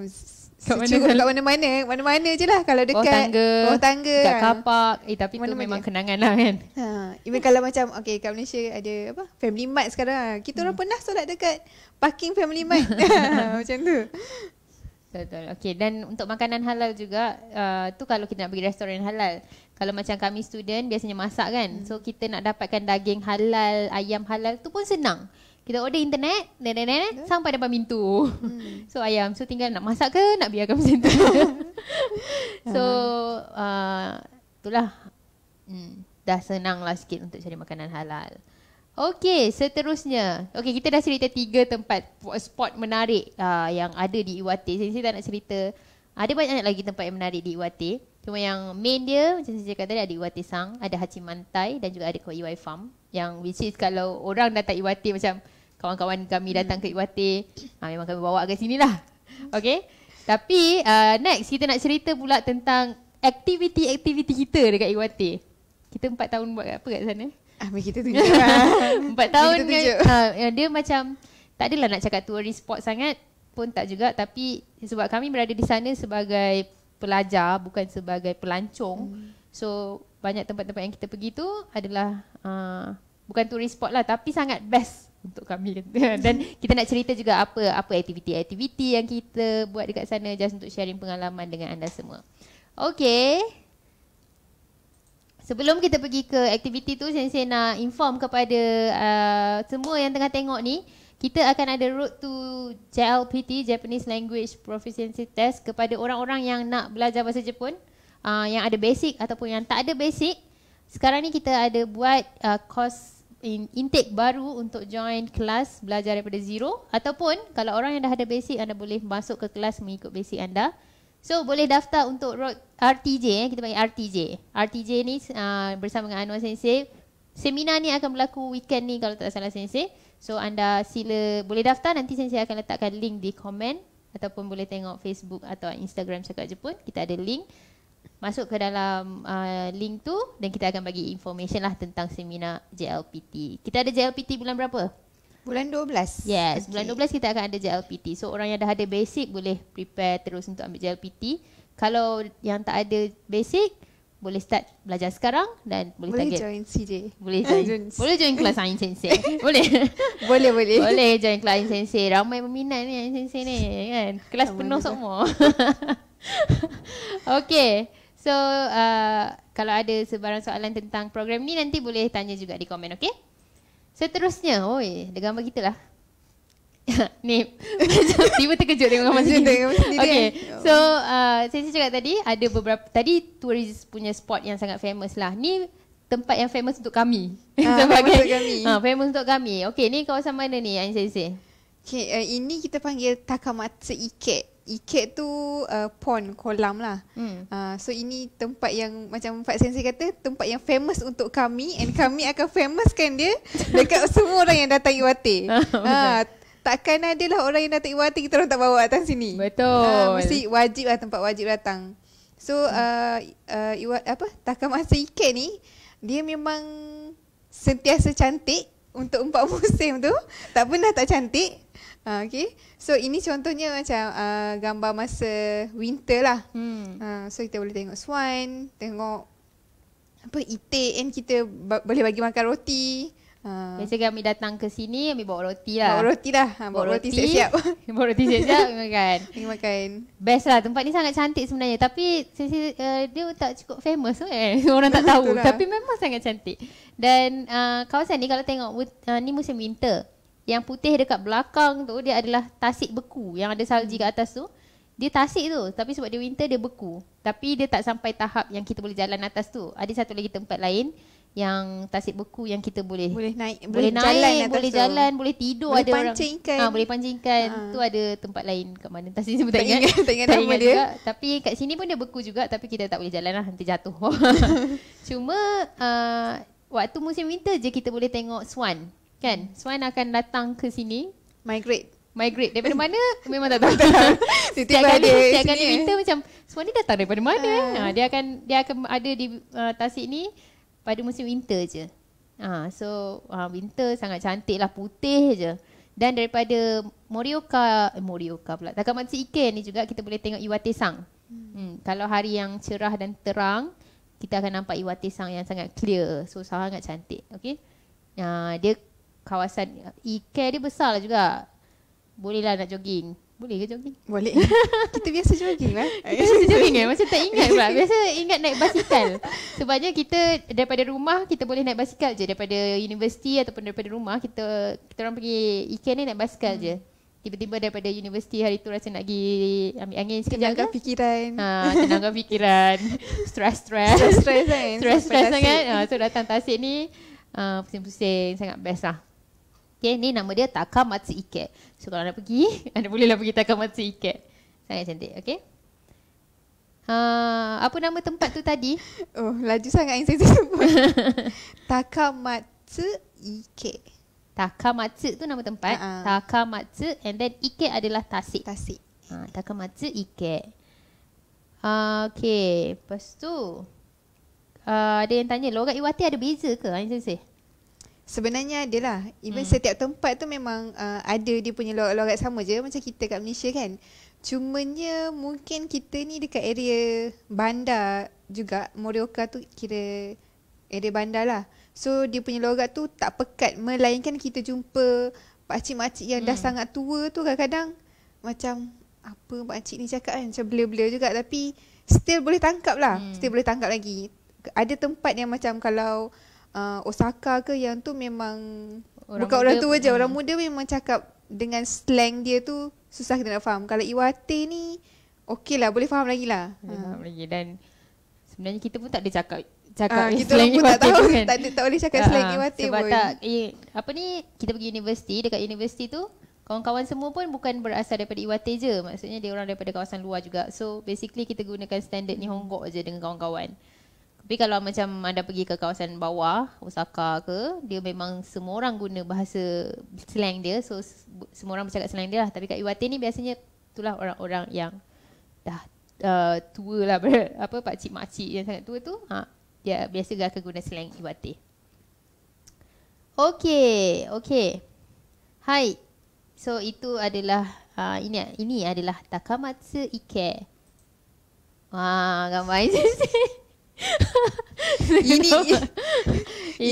Kat mana Secukup kat mana-mana Mana-mana je lah Kalau oh, dekat Bawah tangga Bawah oh, tangga Dekat kapak Eh tapi mana-mana tu memang kenangan lah kan ha, Even kalau macam Okay kat Malaysia ada apa Family mart sekarang lah. Kita hmm. orang pernah solat dekat Parking family mart Macam tu Betul-betul Okay dan untuk makanan halal juga uh, Tu kalau kita nak pergi restoran halal Kalau macam kami student Biasanya masak kan hmm. So kita nak dapatkan daging halal Ayam halal Tu pun senang kita order internet dan dan dan sampai depan pintu. Hmm. So ayam, so tinggal nak masak ke nak biarkan macam tu. so uh, itulah. Hmm, dah senang lah sikit untuk cari makanan halal. Okay, seterusnya. Okay, kita dah cerita tiga tempat spot menarik uh, yang ada di Iwate. Jadi saya tak nak cerita. Ada banyak lagi tempat yang menarik di Iwate. Cuma yang main dia, macam saya cakap tadi, ada Iwate Sang, ada Hachimantai dan juga ada Koiwai Farm. Yang which is kalau orang datang Iwate macam, kawan-kawan kami datang hmm. ke Iwate. Ha, memang kami bawa ke sini lah. Okay. Tapi uh, next kita nak cerita pula tentang aktiviti-aktiviti kita dekat Iwate. Kita empat tahun buat apa kat sana? Ambil ah, kita tunjuk lah. empat tahun kita kan. Uh, dia macam tak adalah nak cakap tourist spot sangat pun tak juga tapi sebab kami berada di sana sebagai pelajar bukan sebagai pelancong. Hmm. So banyak tempat-tempat yang kita pergi tu adalah uh, bukan tourist spot lah tapi sangat best untuk kami dan kita nak cerita juga apa apa aktiviti-aktiviti yang kita buat dekat sana just untuk sharing pengalaman dengan anda semua. Okay. Sebelum kita pergi ke aktiviti tu, saya nak inform kepada uh, semua yang tengah tengok ni kita akan ada road to JLPT, Japanese Language Proficiency Test kepada orang-orang yang nak belajar bahasa Jepun uh, yang ada basic ataupun yang tak ada basic. Sekarang ni kita ada buat uh, course in, intake baru untuk join kelas belajar daripada zero ataupun kalau orang yang dah ada basic anda boleh masuk ke kelas mengikut basic anda. So boleh daftar untuk RTJ eh kita panggil RTJ. RTJ ni uh, bersama dengan Anwar Sensei. Seminar ni akan berlaku weekend ni kalau tak salah Sensei. So anda sila boleh daftar nanti Sensei akan letakkan link di komen ataupun boleh tengok Facebook atau Instagram cakap je pun kita ada link masuk ke dalam uh, link tu dan kita akan bagi information lah tentang seminar JLPT. Kita ada JLPT bulan berapa? Bulan 12. Yes, okay. bulan 12 kita akan ada JLPT. So orang yang dah ada basic boleh prepare terus untuk ambil JLPT. Kalau yang tak ada basic, boleh start belajar sekarang dan boleh, boleh target. Join CJ. Boleh join CJ. boleh join kelas Ain Sensei. boleh. boleh, boleh. Boleh join kelas Ain Sensei. Ramai peminat ni Ain Sensei ni kan. Kelas Ramai penuh semua. okay. So, uh, kalau ada sebarang soalan tentang program ni nanti boleh tanya juga di komen, okay? Seterusnya, oi, ada gambar kita lah. ni tiba tiba terkejut dengan masa ni. Okay, eh? oh. so uh, saya, saya cakap tadi ada beberapa tadi tourist punya spot yang sangat famous lah. Ni tempat yang famous untuk kami. Ah, famous untuk kami. Ah, famous untuk kami. Okay, ni kawasan mana ni yang saya say? Okay, uh, ini kita panggil Takamatsu Iket. Iket tu uh, pond, kolam lah. Hmm. Uh, so ini tempat yang macam Pak Sensei kata, tempat yang famous untuk kami and kami akan famouskan dia dekat semua orang yang datang Iwate. uh, takkan lah orang yang datang Iwati kita orang tak bawa datang sini. Betul. Ha, mesti wajib lah tempat wajib datang. So uh, uh, Iwa, apa takkan masa ikan ni dia memang sentiasa cantik untuk empat musim tu. Tak pernah tak cantik. Ha, ah, okay. So ini contohnya macam uh, gambar masa winter lah. Hmm. Ha, so kita boleh tengok swan, tengok apa itik and kita boleh bagi makan roti. Uh, Biasa kami datang ke sini, kami bawa roti lah. Bawa roti lah. Ha, bawa, bawa roti, roti siap-siap. bawa roti siap-siap, kami makan. Kami makan. Best lah, tempat ni sangat cantik sebenarnya. Tapi uh, dia tak cukup famous tu, eh. Orang tak tahu. Lah. Tapi memang sangat cantik. Dan uh, kawasan ni kalau tengok, uh, ni musim winter. Yang putih dekat belakang tu, dia adalah tasik beku. Yang ada salji hmm. kat atas tu. Dia tasik tu. Tapi sebab dia winter, dia beku. Tapi dia tak sampai tahap yang kita boleh jalan atas tu. Ada satu lagi tempat lain yang tasik beku yang kita boleh boleh naik boleh jalan boleh jalan, boleh, jalan boleh tidur boleh ada pancing orang ah ha, boleh pancingkan ha. tu ada tempat lain kat mana tasik sebut tak, tak ingat tak ingat, nama dia juga. tapi kat sini pun dia beku juga tapi kita tak boleh jalan lah nanti jatuh cuma uh, waktu musim winter je kita boleh tengok swan kan swan akan datang ke sini migrate Migrate daripada mana memang tak tahu. Setiap kali ada setiap kali eh. winter macam swan ni datang daripada mana? Uh. dia akan dia akan ada di uh, tasik ni pada musim winter je. Ha, so ha, winter sangat cantik lah putih je. Dan daripada Morioka, eh, Morioka pula. Takamatsu Iken ni juga kita boleh tengok Iwate Sang. Hmm. hmm. Kalau hari yang cerah dan terang, kita akan nampak Iwate Sang yang sangat clear. So sangat cantik. Okay. Ha, dia kawasan Iken dia besar lah juga. Bolehlah nak jogging. Boleh ke jogging? Boleh. kita biasa jogging lah. Kita biasa jogging kan? Eh? Macam tak ingat pula. Biasa ingat naik basikal. Sebabnya kita daripada rumah kita boleh naik basikal je. Daripada universiti ataupun daripada rumah kita kita orang pergi ikan ni naik basikal hmm. je. Tiba-tiba daripada universiti hari tu rasa nak pergi ambil angin sekejap tenangkan ke? Fikiran. Ha, tenangkan fikiran. Stress-stress. Stress-stress kan? Stress-stress sangat. Ha, so datang tasik ni uh, pusing-pusing sangat best lah. Okay, ni nama dia Takamatsu Ike. So, kalau anda pergi, anda bolehlah pergi Takamatsu Ike. Sangat cantik, okay? Uh, apa nama tempat tu tadi? Oh, laju sangat yang saya sebut. Takamatsu Ike. Takamatsu tu nama tempat. Uh-uh. Ha, ha. Takamatsu and then Ike adalah tasik. Tasik. Uh, ha, Takamatsu Ike. Uh, okay, lepas tu... Uh, ada yang tanya, logat Iwati ada beza ke? Ayah Sensei. Sebenarnya adalah Even hmm. setiap tempat tu memang uh, Ada dia punya lorak-lorak sama je Macam kita kat Malaysia kan Cumanya mungkin kita ni dekat area Bandar juga Morioka tu kira Area bandar lah So dia punya lorak tu tak pekat Melainkan kita jumpa Pakcik-makcik yang hmm. dah sangat tua tu kadang-kadang Macam apa makcik ni cakap kan Macam blur-blur juga tapi Still boleh tangkap lah hmm. Still boleh tangkap lagi Ada tempat yang macam kalau uh, Osaka ke yang tu memang orang bukan orang tua je orang, orang muda memang cakap dengan slang dia tu susah kita nak faham kalau Iwate ni okay lah boleh faham lagi lah boleh ha. faham lagi dan sebenarnya kita pun tak ada cakap ah, cakap uh, kita slang pun Iwate tak tahu kan. tak, tak boleh cakap uh, slang Iwate pun sebab tak eh, apa ni kita pergi universiti dekat universiti tu kawan-kawan semua pun bukan berasal daripada Iwate je maksudnya dia orang daripada kawasan luar juga so basically kita gunakan standard ni Nihongo je dengan kawan-kawan tapi kalau macam anda pergi ke kawasan bawah, Osaka ke, dia memang semua orang guna bahasa slang dia. So semua orang bercakap slang dia lah. Tapi kat Iwate ni biasanya itulah orang-orang yang dah uh, tua lah apa pak cik mak cik yang sangat tua tu ha dia biasa gak akan guna slang Iwate. Okey, okey. Hai. So itu adalah uh, ini ini adalah Takamatsu Ike. Wah, gambar ini. ini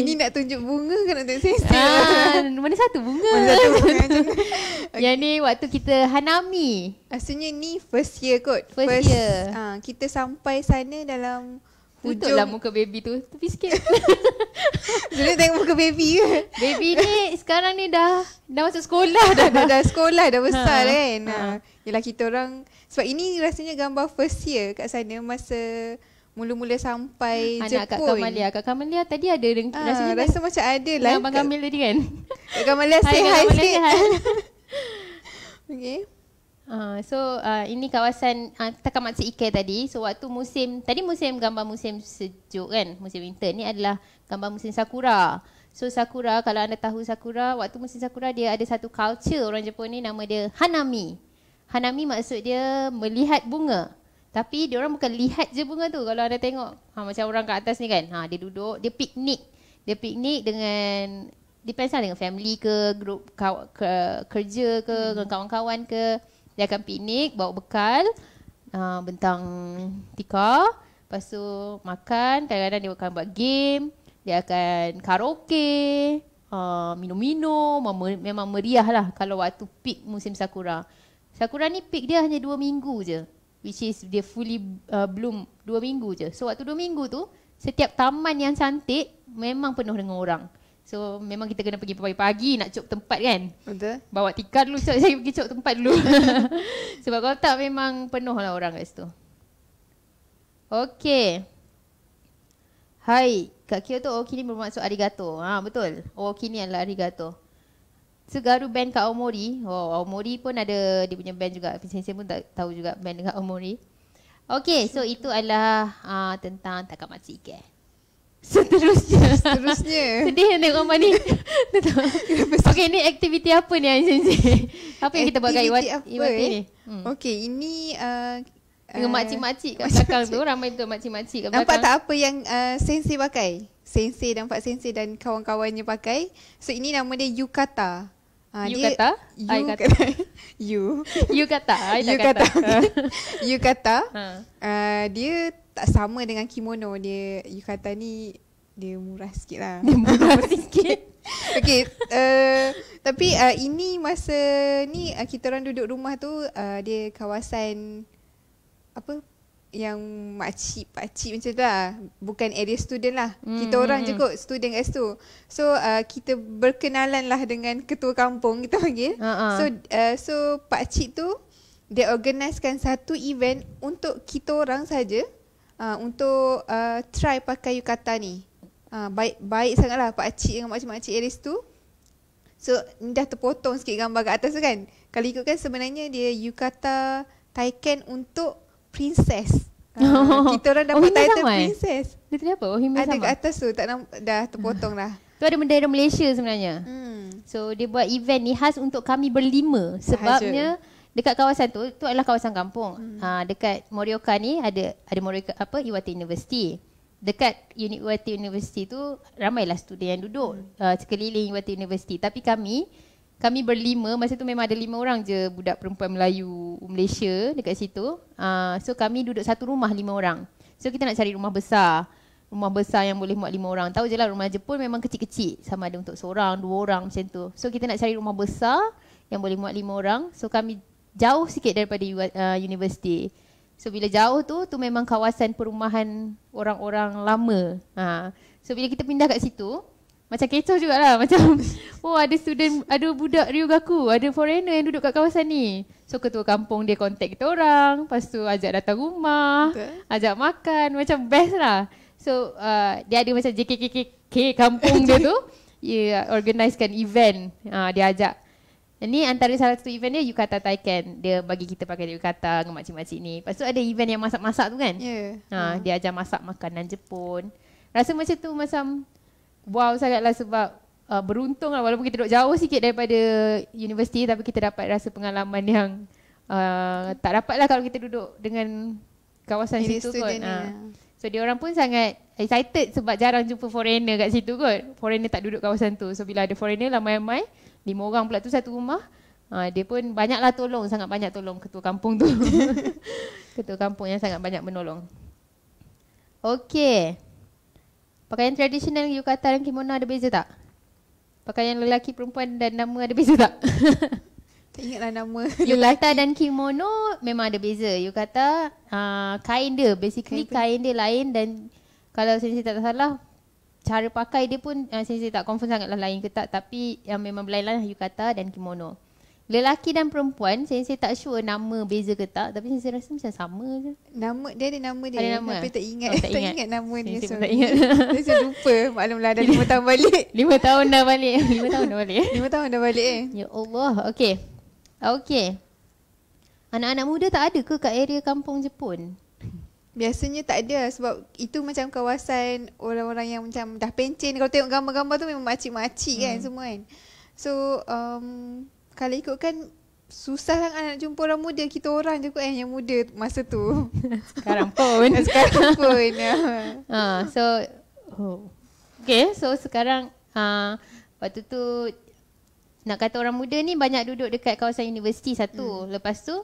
ini nak tunjuk bunga ke nak tunjuk sesi? Ah, mana satu bunga? Mana satu bunga macam okay. Yang ni waktu kita Hanami. Asalnya ni first year kot. First, first year. Ha, kita sampai sana dalam Tutup lah hujung. lah muka baby tu. Tepi sikit. Jadi tengok muka baby ke? Baby ni sekarang ni dah dah masuk sekolah dah. dah, dah sekolah dah besar ha. kan. Ha. Ah, yelah kita orang. Sebab ini rasanya gambar first year kat sana. Masa mula-mula sampai Anak Jepun. Anak Kak Kamalia. Kak Kamalia tadi ada deng- ah, rasa, kan? rasa macam ada lah. Abang Kamil tadi kan? Kak Kamalia say hi sikit. okay. Uh, ah, so uh, ini kawasan uh, ah, Takamatsu Ike tadi. So waktu musim, tadi musim gambar musim sejuk kan? Musim winter ni adalah gambar musim sakura. So sakura, kalau anda tahu sakura, waktu musim sakura dia ada satu culture orang Jepun ni nama dia Hanami. Hanami maksud dia melihat bunga. Tapi dia orang bukan lihat je bunga tu. Kalau anda tengok, ha macam orang kat atas ni kan. Ha dia duduk, dia piknik. Dia piknik dengan depends lah dengan family ke, grup kaw- ke, kerja ke, hmm. dengan kawan-kawan ke. Dia akan piknik, bawa bekal, ha, bentang tika, lepas tu makan, kadang-kadang dia akan buat game, dia akan karaoke, ha, minum-minum, memang meriah lah kalau waktu peak musim sakura. Sakura ni peak dia hanya dua minggu je which is dia fully uh, bloom dua minggu je. So waktu dua minggu tu, setiap taman yang cantik memang penuh dengan orang. So memang kita kena pergi pagi-pagi nak cop tempat kan. Betul. Bawa tikar dulu, cop, saya pergi cop tempat dulu. Sebab kalau tak memang penuh lah orang kat situ. Okay. Hai, Kak Kyo Kyoto Okini oh, bermaksud arigato. Ha, betul. Okini oh, adalah arigato. Segaru band kat Omori. Oh, Omori pun ada dia punya band juga. Saya pun tak tahu juga band dekat Omori. Okay, so itu adalah uh, tentang takat mak Seterusnya. Seterusnya. Sedih yang tengok ni. okay, ni aktiviti apa ni Ansin Apa aktiviti yang kita buat kat Iwati Eh? Hmm. Okay, ini... Uh, dengan makcik-makcik kat makcik-makcik. tu Ramai tu makcik-makcik kat nampak belakang Nampak tak apa yang uh, sensei pakai? Sensei, pak sensei dan kawan-kawannya pakai So ini nama dia Yukata Ha, you dia, kata, you I kata. kata. you. you kata, I you kata. kata. you kata, ha. uh, dia tak sama dengan kimono. Dia, you kata ni, dia murah sikit lah. Dia murah sikit. okay, uh, tapi uh, ini masa ni uh, kita orang duduk rumah tu, uh, dia kawasan apa yang makcik pakcik macam tu lah bukan area student lah mm, kita mm, orang mm. je kot student kat situ so uh, kita berkenalan lah dengan ketua kampung kita panggil uh-huh. so uh, so pakcik tu dia organisekan satu event untuk kita orang saja uh, untuk uh, try pakai yukata ni uh, baik baik sangatlah pakcik dengan makcik-makcik area situ so dah terpotong sikit gambar kat atas tu kan kalau ikutkan sebenarnya dia yukata taiken untuk princess. Uh, kita orang dapat oh, title sama, princess. Eh? Dia tadi apa? Oh, Himil ada sama. kat atas tu. Tak nampak, dah terpotong dah. Tu ada bendera Malaysia sebenarnya. Hmm. So dia buat event ni khas untuk kami berlima. Sebabnya Sahaja. dekat kawasan tu, tu adalah kawasan kampung. Hmm. Ha, dekat Morioka ni ada ada Morioka apa Iwate University. Dekat Iwate University tu ramailah student yang duduk hmm. uh, sekeliling Iwate University. Tapi kami kami berlima, masa tu memang ada lima orang je budak perempuan Melayu Malaysia dekat situ. Uh, so kami duduk satu rumah lima orang. So kita nak cari rumah besar. Rumah besar yang boleh muat lima orang. Tahu je lah rumah Jepun memang kecil-kecil. Sama ada untuk seorang, dua orang macam tu. So kita nak cari rumah besar yang boleh muat lima orang. So kami jauh sikit daripada uh, universiti. So bila jauh tu, tu memang kawasan perumahan orang-orang lama. Ha. So bila kita pindah kat situ, macam kecoh jugalah macam oh ada student ada budak Ryugaku ada foreigner yang duduk kat kawasan ni so ketua kampung dia contact kita orang lepas tu ajak datang rumah Betul. ajak makan macam best lah so uh, dia ada macam JKKKK kampung dia tu dia organisekan event uh, dia ajak ini antara salah satu event dia Yukata Taiken dia bagi kita pakai yukata dengan makcik-makcik ni lepas tu ada event yang masak-masak tu kan yeah. Ya. uh, dia ajak masak makanan Jepun rasa macam tu macam wow sangatlah sebab uh, beruntung lah walaupun kita duduk jauh sikit daripada universiti tapi kita dapat rasa pengalaman yang uh, tak dapat lah kalau kita duduk dengan kawasan Jadi situ kot. Ha. So dia orang pun sangat excited sebab jarang jumpa foreigner kat situ kot. Foreigner tak duduk kawasan tu. So bila ada foreigner lah, ramai-ramai, lima orang pula tu satu rumah, Ha, dia pun banyaklah tolong, sangat banyak tolong ketua kampung tu. ketua kampung yang sangat banyak menolong. Okey. Pakaian tradisional yukata dan kimono ada beza tak? Pakaian lelaki perempuan dan nama ada beza tak? tak ingatlah nama. Yukata dan kimono memang ada beza. Yukata uh, ah, kain dia basically kain, kain dia lain dan kalau sensei tak salah cara pakai dia pun uh, sensei tak confirm sangatlah lain ke tak tapi yang memang berlainan lah yukata dan kimono. Lelaki dan perempuan, saya, saya tak sure nama beza ke tak Tapi saya rasa macam sama je Nama, dia ada nama dia ada nama. Tapi tak ingat, oh, tak, ingat. ingat nama dia Saya so. tak ingat Saya lupa, maklumlah dah 5 tahun balik 5 tahun dah balik 5 tahun dah balik 5 tahun dah balik eh Ya Allah, okay Okay Anak-anak muda tak ada ke kat area kampung Jepun? Biasanya tak ada sebab itu macam kawasan orang-orang yang macam dah pencen Kalau tengok gambar-gambar tu memang makcik-makcik kan hmm. kan semua kan So um, kalau ikutkan susah sangat nak jumpa orang muda kita orang je kot eh yang muda masa tu sekarang pun sekarang pun ya. uh, so oh. okay so sekarang uh, ha, waktu tu nak kata orang muda ni banyak duduk dekat kawasan universiti satu hmm. lepas tu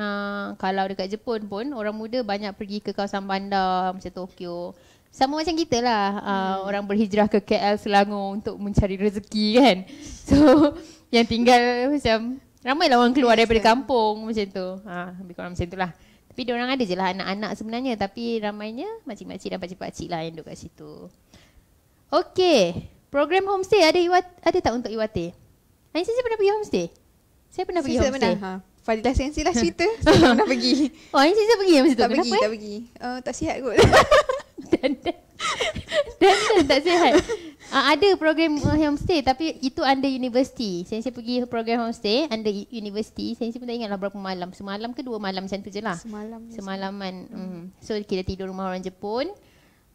uh, kalau dekat Jepun pun orang muda banyak pergi ke kawasan bandar macam Tokyo sama macam kita lah uh, hmm. orang berhijrah ke KL Selangor untuk mencari rezeki kan so yang tinggal macam ramai lah orang keluar daripada kampung macam tu. Ha, lebih kurang macam tu lah. Tapi dia orang ada je lah anak-anak sebenarnya. Tapi ramainya makcik-makcik dan pakcik-pakcik lah yang duduk kat situ. Okay. Program homestay ada iwat, ada tak untuk Iwate? Ain Sensei pernah pergi homestay? Saya pernah pergi homestay. Pernah, ha. Fadilah Sensei lah cerita. Saya pernah pergi. Oh, Ain Sensei pergi yang masa tu? Tak pergi, tak pergi. Oh, tak sihat kot. dan, dan tak sihat. Uh, ada program uh, homestay tapi itu under university. Saya saya pergi program homestay under university. Saya pun tak ingatlah berapa malam. Semalam ke dua malam macam tu je lah. Semalam. Semalaman. Mm. So kita tidur rumah orang Jepun.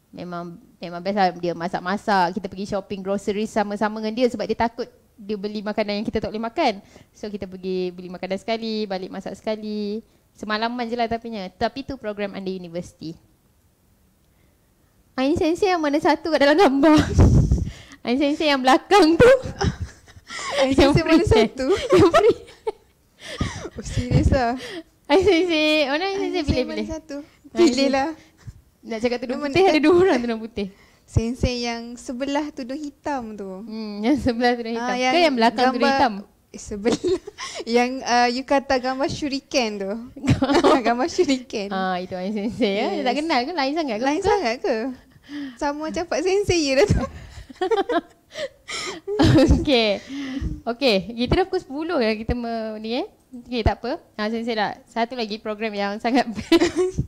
Memang memang best lah dia masak-masak. Kita pergi shopping grocery sama-sama dengan dia sebab dia takut dia beli makanan yang kita tak boleh makan. So kita pergi beli makanan sekali, balik masak sekali. Semalaman je lah tapi tapinya. Tapi tu program under university. Ain ah, Sensei yang mana satu kat dalam gambar? Ain sensei yang belakang tu. Ain oh, sensei lah. mana satu? Yang pri. Oh, serius lah. Ain sensei. Oh, nah, Ain sensei pilih-pilih. satu. Pilih lah. Nak cakap tudung Memang putih, ada dua orang tudung putih. Sensei yang sebelah tudung hitam tu. Hmm, yang sebelah tudung ah, hitam. Ah, yang Ke yang belakang tudung hitam? Eh, sebelah yang uh, you kata gambar shuriken tu. gambar shuriken. Ah itu Ain Sensei ya. yes. ya. Dia tak kenal ke lain sangat ke? Lain sangat ke? Sama macam Pak Sensei je dah tu. okay. Okay, kita dah pukul 10 kan kita ni eh. Okay, tak apa. Ha, ah, saya nak satu lagi program yang sangat best.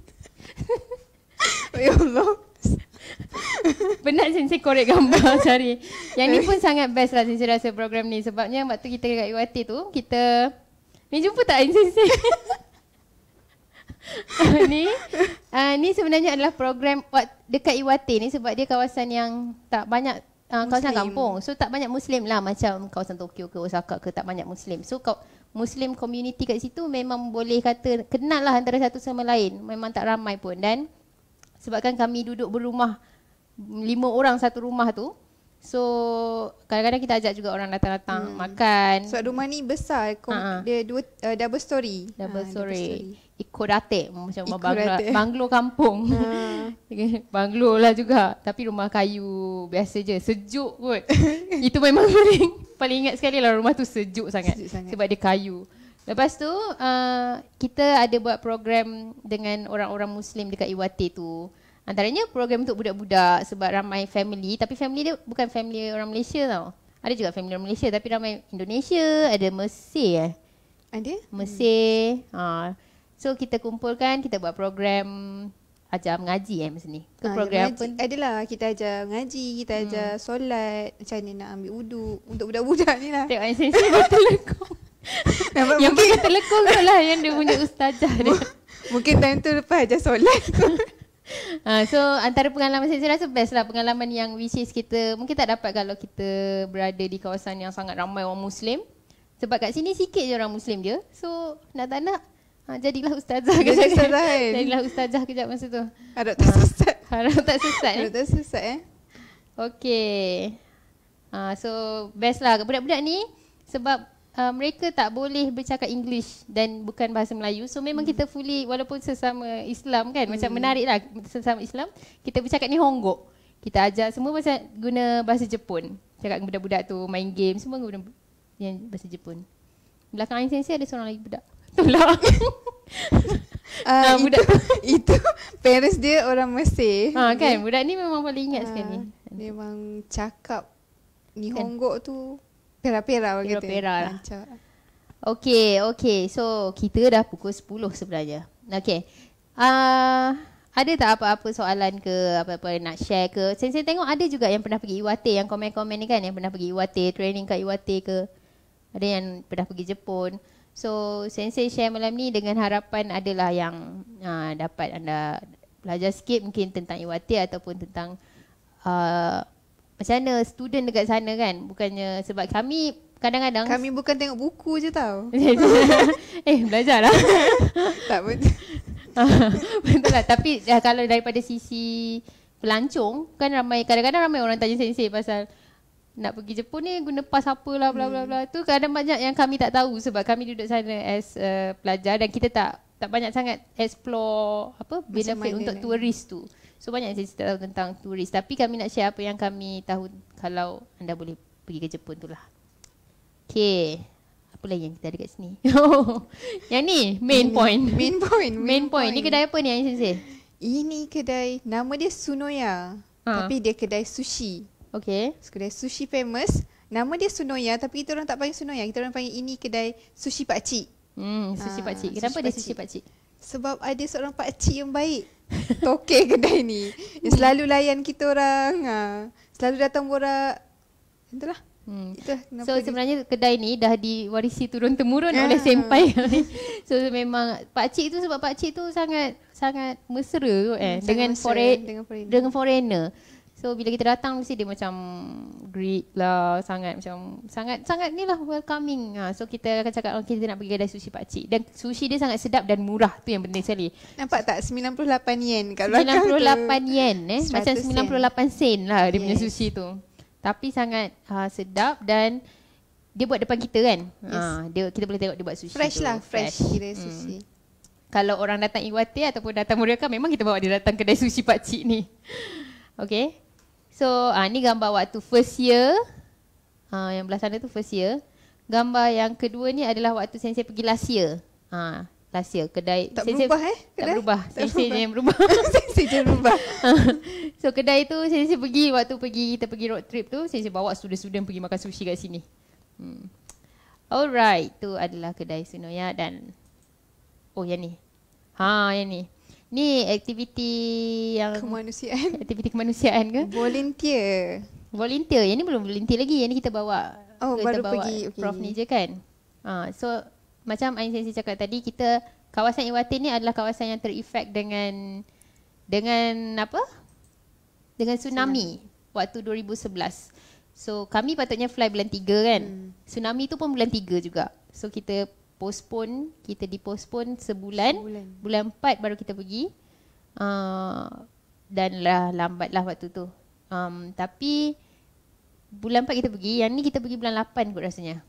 ya Allah. Penat saya korek gambar sorry. Yang ni pun sangat best lah saya rasa program ni sebabnya waktu kita kat UAT tu kita ni jumpa tak Sensei? uh, ni uh, ni sebenarnya adalah program dekat Iwate ni sebab dia kawasan yang tak banyak Uh, kawasan kampung. So tak banyak Muslim lah macam kawasan Tokyo ke Osaka ke tak banyak Muslim. So kau Muslim community kat situ memang boleh kata kenal lah antara satu sama lain. Memang tak ramai pun dan sebabkan kami duduk berumah lima orang satu rumah tu. So kadang-kadang kita ajak juga orang datang-datang hmm. makan. so, rumah ni besar. uh-huh. Dia dua, uh, double story. Double story. double story ikorate macam ikorate. banglo banglo kampung. Hmm. Ah. banglo lah juga tapi rumah kayu biasa je sejuk kot. Itu memang paling paling ingat sekali lah rumah tu sejuk sangat, sejuk sangat. sebab dia kayu. Lepas tu uh, kita ada buat program dengan orang-orang muslim dekat Iwate tu. Antaranya program untuk budak-budak sebab ramai family tapi family dia bukan family orang Malaysia tau. Ada juga family orang Malaysia tapi ramai Indonesia, ada Mesir eh. Ada? Mesir. Hmm. Ha. So kita kumpulkan, kita buat program ajar mengaji eh masa ni. Ke ha, program mengaji. pun. Adalah kita ajar mengaji, kita hmm. ajar solat, macam ni nak ambil uduk untuk budak-budak ni lah. Tengok yang sensi betul lekong. yang pakai telekong tu lah yang dia punya ustazah dia. Mungkin time tu lepas ajar solat ha, So antara pengalaman saya, saya rasa best lah pengalaman yang which is kita mungkin tak dapat kalau kita berada di kawasan yang sangat ramai orang Muslim. Sebab kat sini sikit je orang Muslim dia. So nak tak nak Ha, jadilah ustazah kejap. ustazah kan? Jadilah ustazah kejap masa tu. Harap tak ha. sesat. Harap eh? tak susah. Harap tak susah. eh. Okay. Ha, so best lah budak-budak ni sebab uh, mereka tak boleh bercakap English dan bukan bahasa Melayu. So memang hmm. kita fully walaupun sesama Islam kan hmm. macam menarik lah sesama Islam. Kita bercakap ni Honggok. Kita ajar semua bahasa guna bahasa Jepun. Cakap dengan budak-budak tu main game semua guna bahasa Jepun. Belakang Ainsensi ada seorang lagi budak. Tolak. Uh, ah, budak itu, itu parents dia orang Mesir. Ha kan dia, budak ni memang paling ingat uh, sekali. memang cakap Nihongo kan. tu pera-pera bagi tu. Pera lah. Okey, okey. So kita dah pukul 10 sebenarnya. Okey. uh, ada tak apa-apa soalan ke apa-apa nak share ke? Sensei tengok ada juga yang pernah pergi Iwate yang komen-komen ni kan yang pernah pergi Iwate training kat Iwate ke. Ada yang pernah pergi Jepun. So sensei share malam ni dengan harapan adalah yang uh, dapat anda belajar sikit mungkin tentang iwati e ataupun tentang uh, macam mana student dekat sana kan bukannya sebab kami kadang-kadang kami bukan tengok buku je tau eh lah. tak pun betul lah tapi eh, kalau daripada sisi pelancong kan ramai kadang-kadang ramai orang tanya sensei pasal nak pergi Jepun ni guna pas apa lah bla bla hmm. bla tu kadang banyak yang kami tak tahu sebab kami duduk sana as uh, pelajar dan kita tak tak banyak sangat explore apa benefit untuk ni. tourist tu. So banyak yang saya tahu tentang turis tapi kami nak share apa yang kami tahu kalau anda boleh pergi ke Jepun tu lah. Okay. Apa lagi yang kita ada kat sini? yang ni main hmm. point. Main point. Main, main point. point. Ni kedai apa ni Ayin Sensei? Ini kedai nama dia Sunoya. Ha. Tapi dia kedai sushi. Okay. Kedai sushi famous. Nama dia Sunoya tapi kita orang tak panggil Sunoya. Kita orang panggil ini kedai sushi pakcik. Hmm, sushi pakcik. Ah, kenapa dia pakcik. sushi pakcik? Sebab ada seorang pakcik yang baik. Toke kedai ni. Yang selalu layan kita orang. Ha. Selalu datang borak. Itulah. Hmm. Itulah so sebenarnya dia. kedai ni dah diwarisi turun-temurun ah. oleh senpai. so memang pakcik tu sebab pakcik tu sangat sangat mesra eh, hmm, dengan, dengan, dengan foreigner. So bila kita datang mesti dia macam greet lah sangat macam sangat sangat ni lah welcoming. Ha, so kita akan cakap oh, kita nak pergi kedai sushi pak cik. Dan sushi dia sangat sedap dan murah tu yang penting sekali. Nampak tak 98 yen kalau 98 yen eh macam 98 sen, sen lah dia yes. punya sushi tu. Tapi sangat ha, sedap dan dia buat depan kita kan. Ha, yes. Ha, dia kita boleh tengok dia buat sushi fresh tu. Lah, fresh lah, fresh kira hmm. sushi. Kalau orang datang Iwate ataupun datang Murakami memang kita bawa dia datang kedai sushi pak cik ni. Okay. So uh, ni gambar waktu first year uh, Yang belah sana tu first year Gambar yang kedua ni adalah waktu sensei pergi last year ha, Last year kedai Tak sensei, berubah eh? Kedai? Tak berubah tak Sensei berubah. yang berubah Sensei yang berubah So kedai tu sensei pergi waktu pergi kita pergi road trip tu Sensei bawa student-student pergi makan sushi kat sini hmm. Alright, tu adalah kedai Sunoya dan Oh yang ni Ha yang ni Ni aktiviti yang kemanusiaan. Aktiviti kemanusiaan ke? Volunteer. Volunteer. Yang ni belum volunteer lagi. Yang ni kita bawa. Oh, kita baru bawa pergi. Okay. Prof ni je kan. Ha, so macam Ain Sensei cakap tadi, kita kawasan Iwate ni adalah kawasan yang terefek dengan dengan apa? Dengan tsunami, tsunami. waktu 2011. So kami patutnya fly bulan 3 kan. Hmm. Tsunami tu pun bulan 3 juga. So kita postpone kita dipostpone sebulan, sebulan. bulan 4 baru kita pergi uh, dan lah lambatlah waktu tu um, tapi bulan 4 kita pergi yang ni kita pergi bulan 8 kot rasanya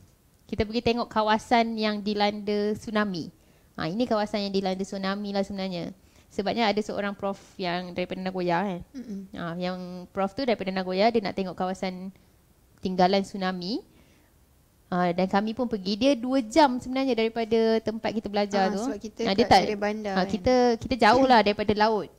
kita pergi tengok kawasan yang dilanda tsunami ha, ini kawasan yang dilanda tsunami lah sebenarnya Sebabnya ada seorang prof yang daripada Nagoya kan. Mm-hmm. Ha, yang prof tu daripada Nagoya dia nak tengok kawasan tinggalan tsunami. Uh, dan kami pun pergi dia 2 jam sebenarnya daripada tempat kita belajar ha, tu. Sebab kita nah, dia tak dari bandar. Ha, kita kita jauh lah daripada laut.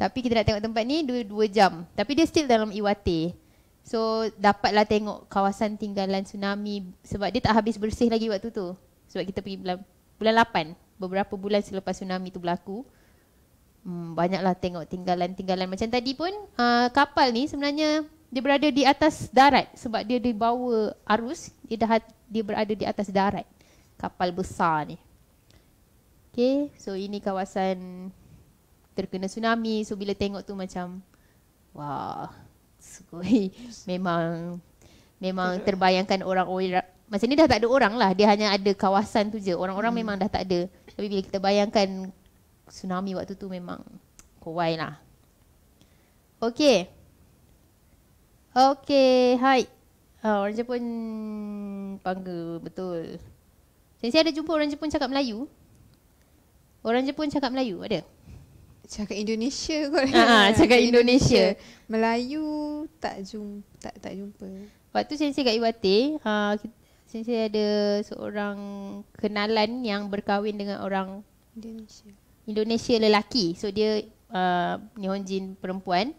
Tapi kita nak tengok tempat ni 2, 2 jam. Tapi dia still dalam Iwate. So dapatlah tengok kawasan tinggalan tsunami sebab dia tak habis bersih lagi waktu tu. Sebab kita pergi bulan bulan 8 beberapa bulan selepas tsunami tu berlaku. Hmm, banyaklah tengok tinggalan-tinggalan macam tadi pun uh, kapal ni sebenarnya dia berada di atas darat sebab dia dibawa arus dia dah dia berada di atas darat kapal besar ni okey so ini kawasan terkena tsunami so bila tengok tu macam wah sekoi memang memang terbayangkan orang-orang masa ni dah tak ada orang lah dia hanya ada kawasan tu je orang-orang hmm. memang dah tak ada tapi bila kita bayangkan tsunami waktu tu memang kuai lah okey Okay, hai. Ha, orang Jepun bangga betul. Saya ada jumpa orang Jepun cakap Melayu. Orang Jepun cakap Melayu ada? Cakap Indonesia kot. Ha, ha cakap Indonesia. Indonesia. Melayu tak jumpa, tak tak jumpa. Waktu sensei kat Iwate, ha, sensei ada seorang kenalan yang berkahwin dengan orang Indonesia. Indonesia lelaki. So dia uh, Nihonjin perempuan.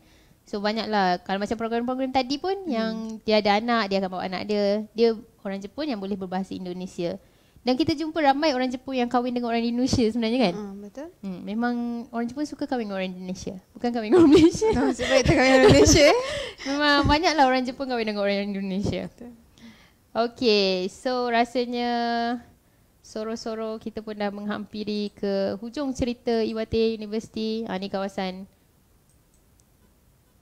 So banyaklah kalau macam program-program tadi pun hmm. yang dia ada anak, dia akan bawa anak dia. Dia orang Jepun yang boleh berbahasa Indonesia. Dan kita jumpa ramai orang Jepun yang kahwin dengan orang Indonesia sebenarnya kan? Uh, betul. Hmm, memang orang Jepun suka kahwin dengan orang Indonesia. Bukan kahwin dengan orang Malaysia. No, sebab itu kahwin dengan Malaysia. Eh? memang banyaklah orang Jepun kahwin dengan orang Indonesia. Betul. Okay, so rasanya soro-soro kita pun dah menghampiri ke hujung cerita Iwate University. Ha, kawasan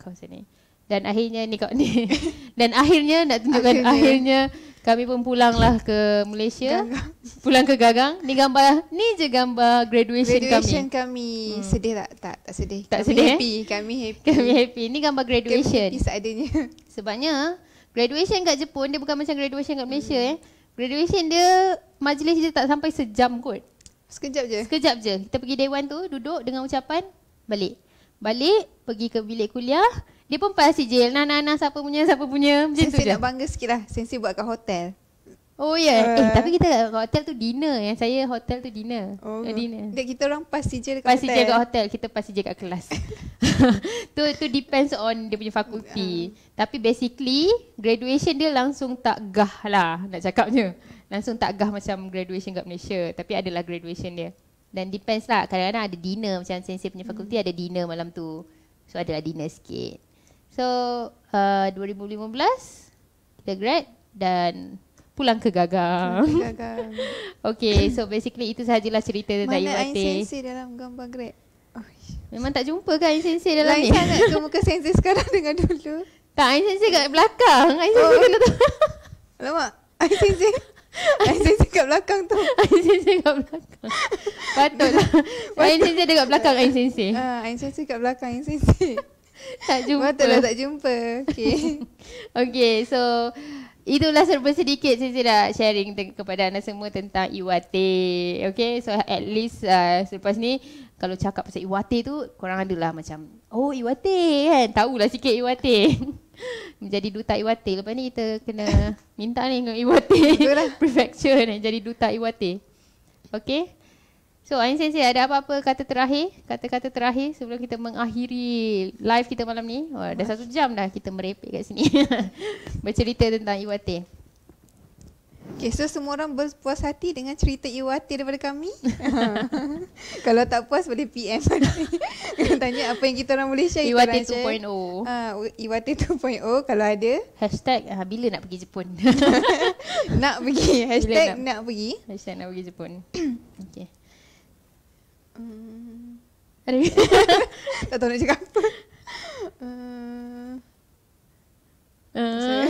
kau sini. Dan akhirnya ni kau ni. Dan akhirnya nak tunjukkan akhirnya, akhirnya kami pun pulanglah ke Malaysia. Gagang. Pulang ke Gagang. Ni gambar ni je gambar graduation, graduation kami. Graduation kami. Hmm. Sedih tak? Tak, tak sedih. Tak kami sedih. Eh? Happy. Eh? Kami happy. Kami happy. Ni gambar graduation. Kami seadanya. Sebabnya graduation kat Jepun dia bukan macam graduation kat Malaysia hmm. eh. Graduation dia majlis dia tak sampai sejam kot. Sekejap je. Sekejap je. Kita pergi dewan tu duduk dengan ucapan balik. Balik, pergi ke bilik kuliah. Dia pun pasti jail. Nah, nah, siapa punya, siapa punya. Macam Sensei tu je. nak bangga sikit lah. Sensei buat kat hotel. Oh ya. Yeah. Uh. Eh ah. tapi kita kat hotel tu dinner yang saya hotel tu dinner. Oh. Eh, dinner. Dek kita orang pass je dekat pass hotel. Pass kat hotel, kita pass je kat kelas. tu tu depends on dia punya fakulti. Uh. Tapi basically graduation dia langsung tak gah lah nak cakapnya. Langsung tak gah macam graduation kat Malaysia, tapi adalah graduation dia. Dan depends lah kadang-kadang ada dinner macam sensei punya fakulti hmm. ada dinner malam tu. So adalah dinner sikit. So uh, 2015 kita grad dan pulang ke gagang. okay so basically itu sahajalah cerita tentang Mana Mana ada sensei dalam gambar grad? Oh, Memang tak jumpa kan Ain Sensei dalam Lain ni? Lain sangat ke muka Sensei sekarang dengan dulu? Tak, Ain Sensei kat belakang. Ain Sensei oh. kena tahu. Alamak, Ain Sensei. Aizin cakap belakang tu Aizin cakap belakang Patut lah Aizin cakap dekat belakang Aizin Sensei uh, ah, Aizin Sensei kat belakang Aizin Tak jumpa Patutlah tak jumpa Okay Okay so Itulah serba sedikit Sensei dah sharing kepada anda semua tentang Iwate Okay so at least uh, selepas ni Kalau cakap pasal Iwate tu Korang adalah macam Oh Iwate kan Tahulah sikit Iwate jadi duta Iwate. Lepas ni kita kena minta ni dengan Iwate. Itulah. Prefecture ni jadi duta Iwate. Okay. So Ain Sensei ada apa-apa kata terakhir? Kata-kata terakhir sebelum kita mengakhiri live kita malam ni. Wah, dah satu jam dah kita merepek kat sini. Bercerita tentang Iwate. Okay, so semua orang berpuas hati dengan cerita Iwati daripada kami. Kalau tak puas boleh PM lagi. Tanya apa yang kita orang boleh share. Iwati 2.0. Ha, Iwati 2.0 kalau ada. Hashtag uh, bila nak pergi Jepun. nak pergi. Hashtag nak, nak, pergi. Hashtag nak pergi Jepun. okay. Hmm. tak tahu nak cakap apa. Hmm. Uh,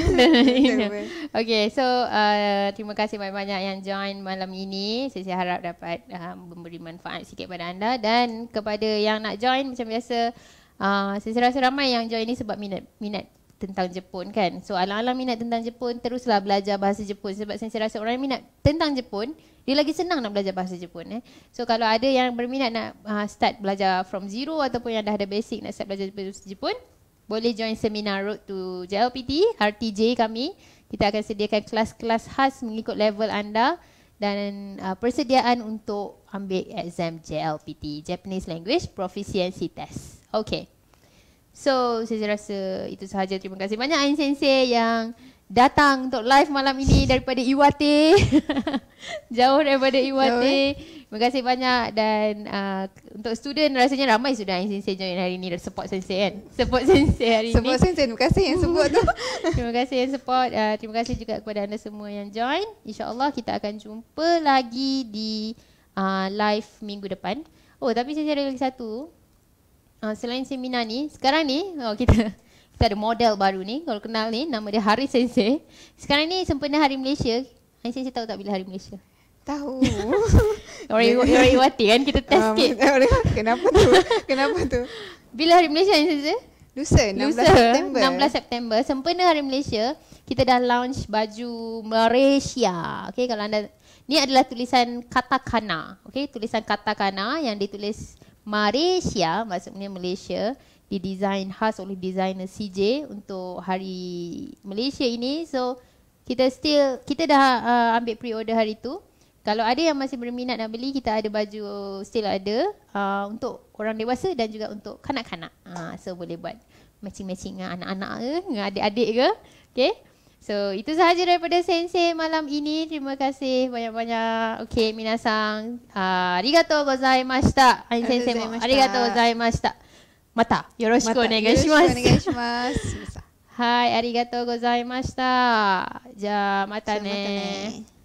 okay so uh, Terima kasih banyak-banyak yang join malam ini Saya harap dapat uh, Memberi manfaat sikit kepada anda Dan kepada yang nak join macam biasa uh, Saya rasa ramai yang join ini Sebab minat minat tentang Jepun kan So alam-alam minat tentang Jepun Teruslah belajar bahasa Jepun Sebab saya rasa orang yang minat tentang Jepun Dia lagi senang nak belajar bahasa Jepun eh. So kalau ada yang berminat nak uh, Start belajar from zero Ataupun yang dah ada basic nak start belajar bahasa Jepun boleh join seminar road to JLPT, RTJ kami. Kita akan sediakan kelas-kelas khas mengikut level anda dan uh, persediaan untuk ambil exam JLPT, Japanese Language Proficiency Test. Okay. So, saya rasa itu sahaja. Terima kasih banyak Ain Sensei yang datang untuk live malam ini daripada Iwate. Jauh daripada Iwate. Jauh. Eh? Terima kasih banyak dan uh, untuk student rasanya ramai sudah yang sensei join hari ini support sensei kan. Support sensei hari ini. Support sensei. Terima kasih yang support tu. terima kasih yang support. Uh, terima kasih juga kepada anda semua yang join. InsyaAllah kita akan jumpa lagi di uh, live minggu depan. Oh tapi saya ada lagi satu. Uh, selain seminar ni, sekarang ni oh, kita kita ada model baru ni. Kalau kenal ni, nama dia Hari Sensei. Sekarang ni sempena Hari Malaysia. Hari Sensei tahu tak bila Hari Malaysia? tahu. orang ibu orang ibu hati kan kita test ah, sikit. Um, kenapa tu? Kenapa tu? Bila hari Malaysia ni saja? Lusa, 16 Lusa, September. 16 September sempena hari Malaysia, kita dah launch baju Malaysia. Okey, kalau anda ni adalah tulisan katakana. Okey, tulisan katakana yang ditulis Malaysia maksudnya Malaysia di didesain khas oleh designer CJ untuk hari Malaysia ini. So kita still kita dah uh, ambil pre-order hari tu. Kalau ada yang masih berminat nak beli, kita ada baju still ada uh, untuk orang dewasa dan juga untuk kanak-kanak. Uh, so boleh buat matching-matching dengan anak-anak ke, dengan adik-adik ke. Okay. So itu sahaja daripada Sensei malam ini. Terima kasih banyak-banyak. Okay, minasang. Uh, arigatou gozaimashita. Ain sensei mo. Arigatou gozaimashita. Mata. Yoroshiku negashimasu. Yoroshiku negashimasu. Hai, Arigato gozaimashita. Ja, mata ne.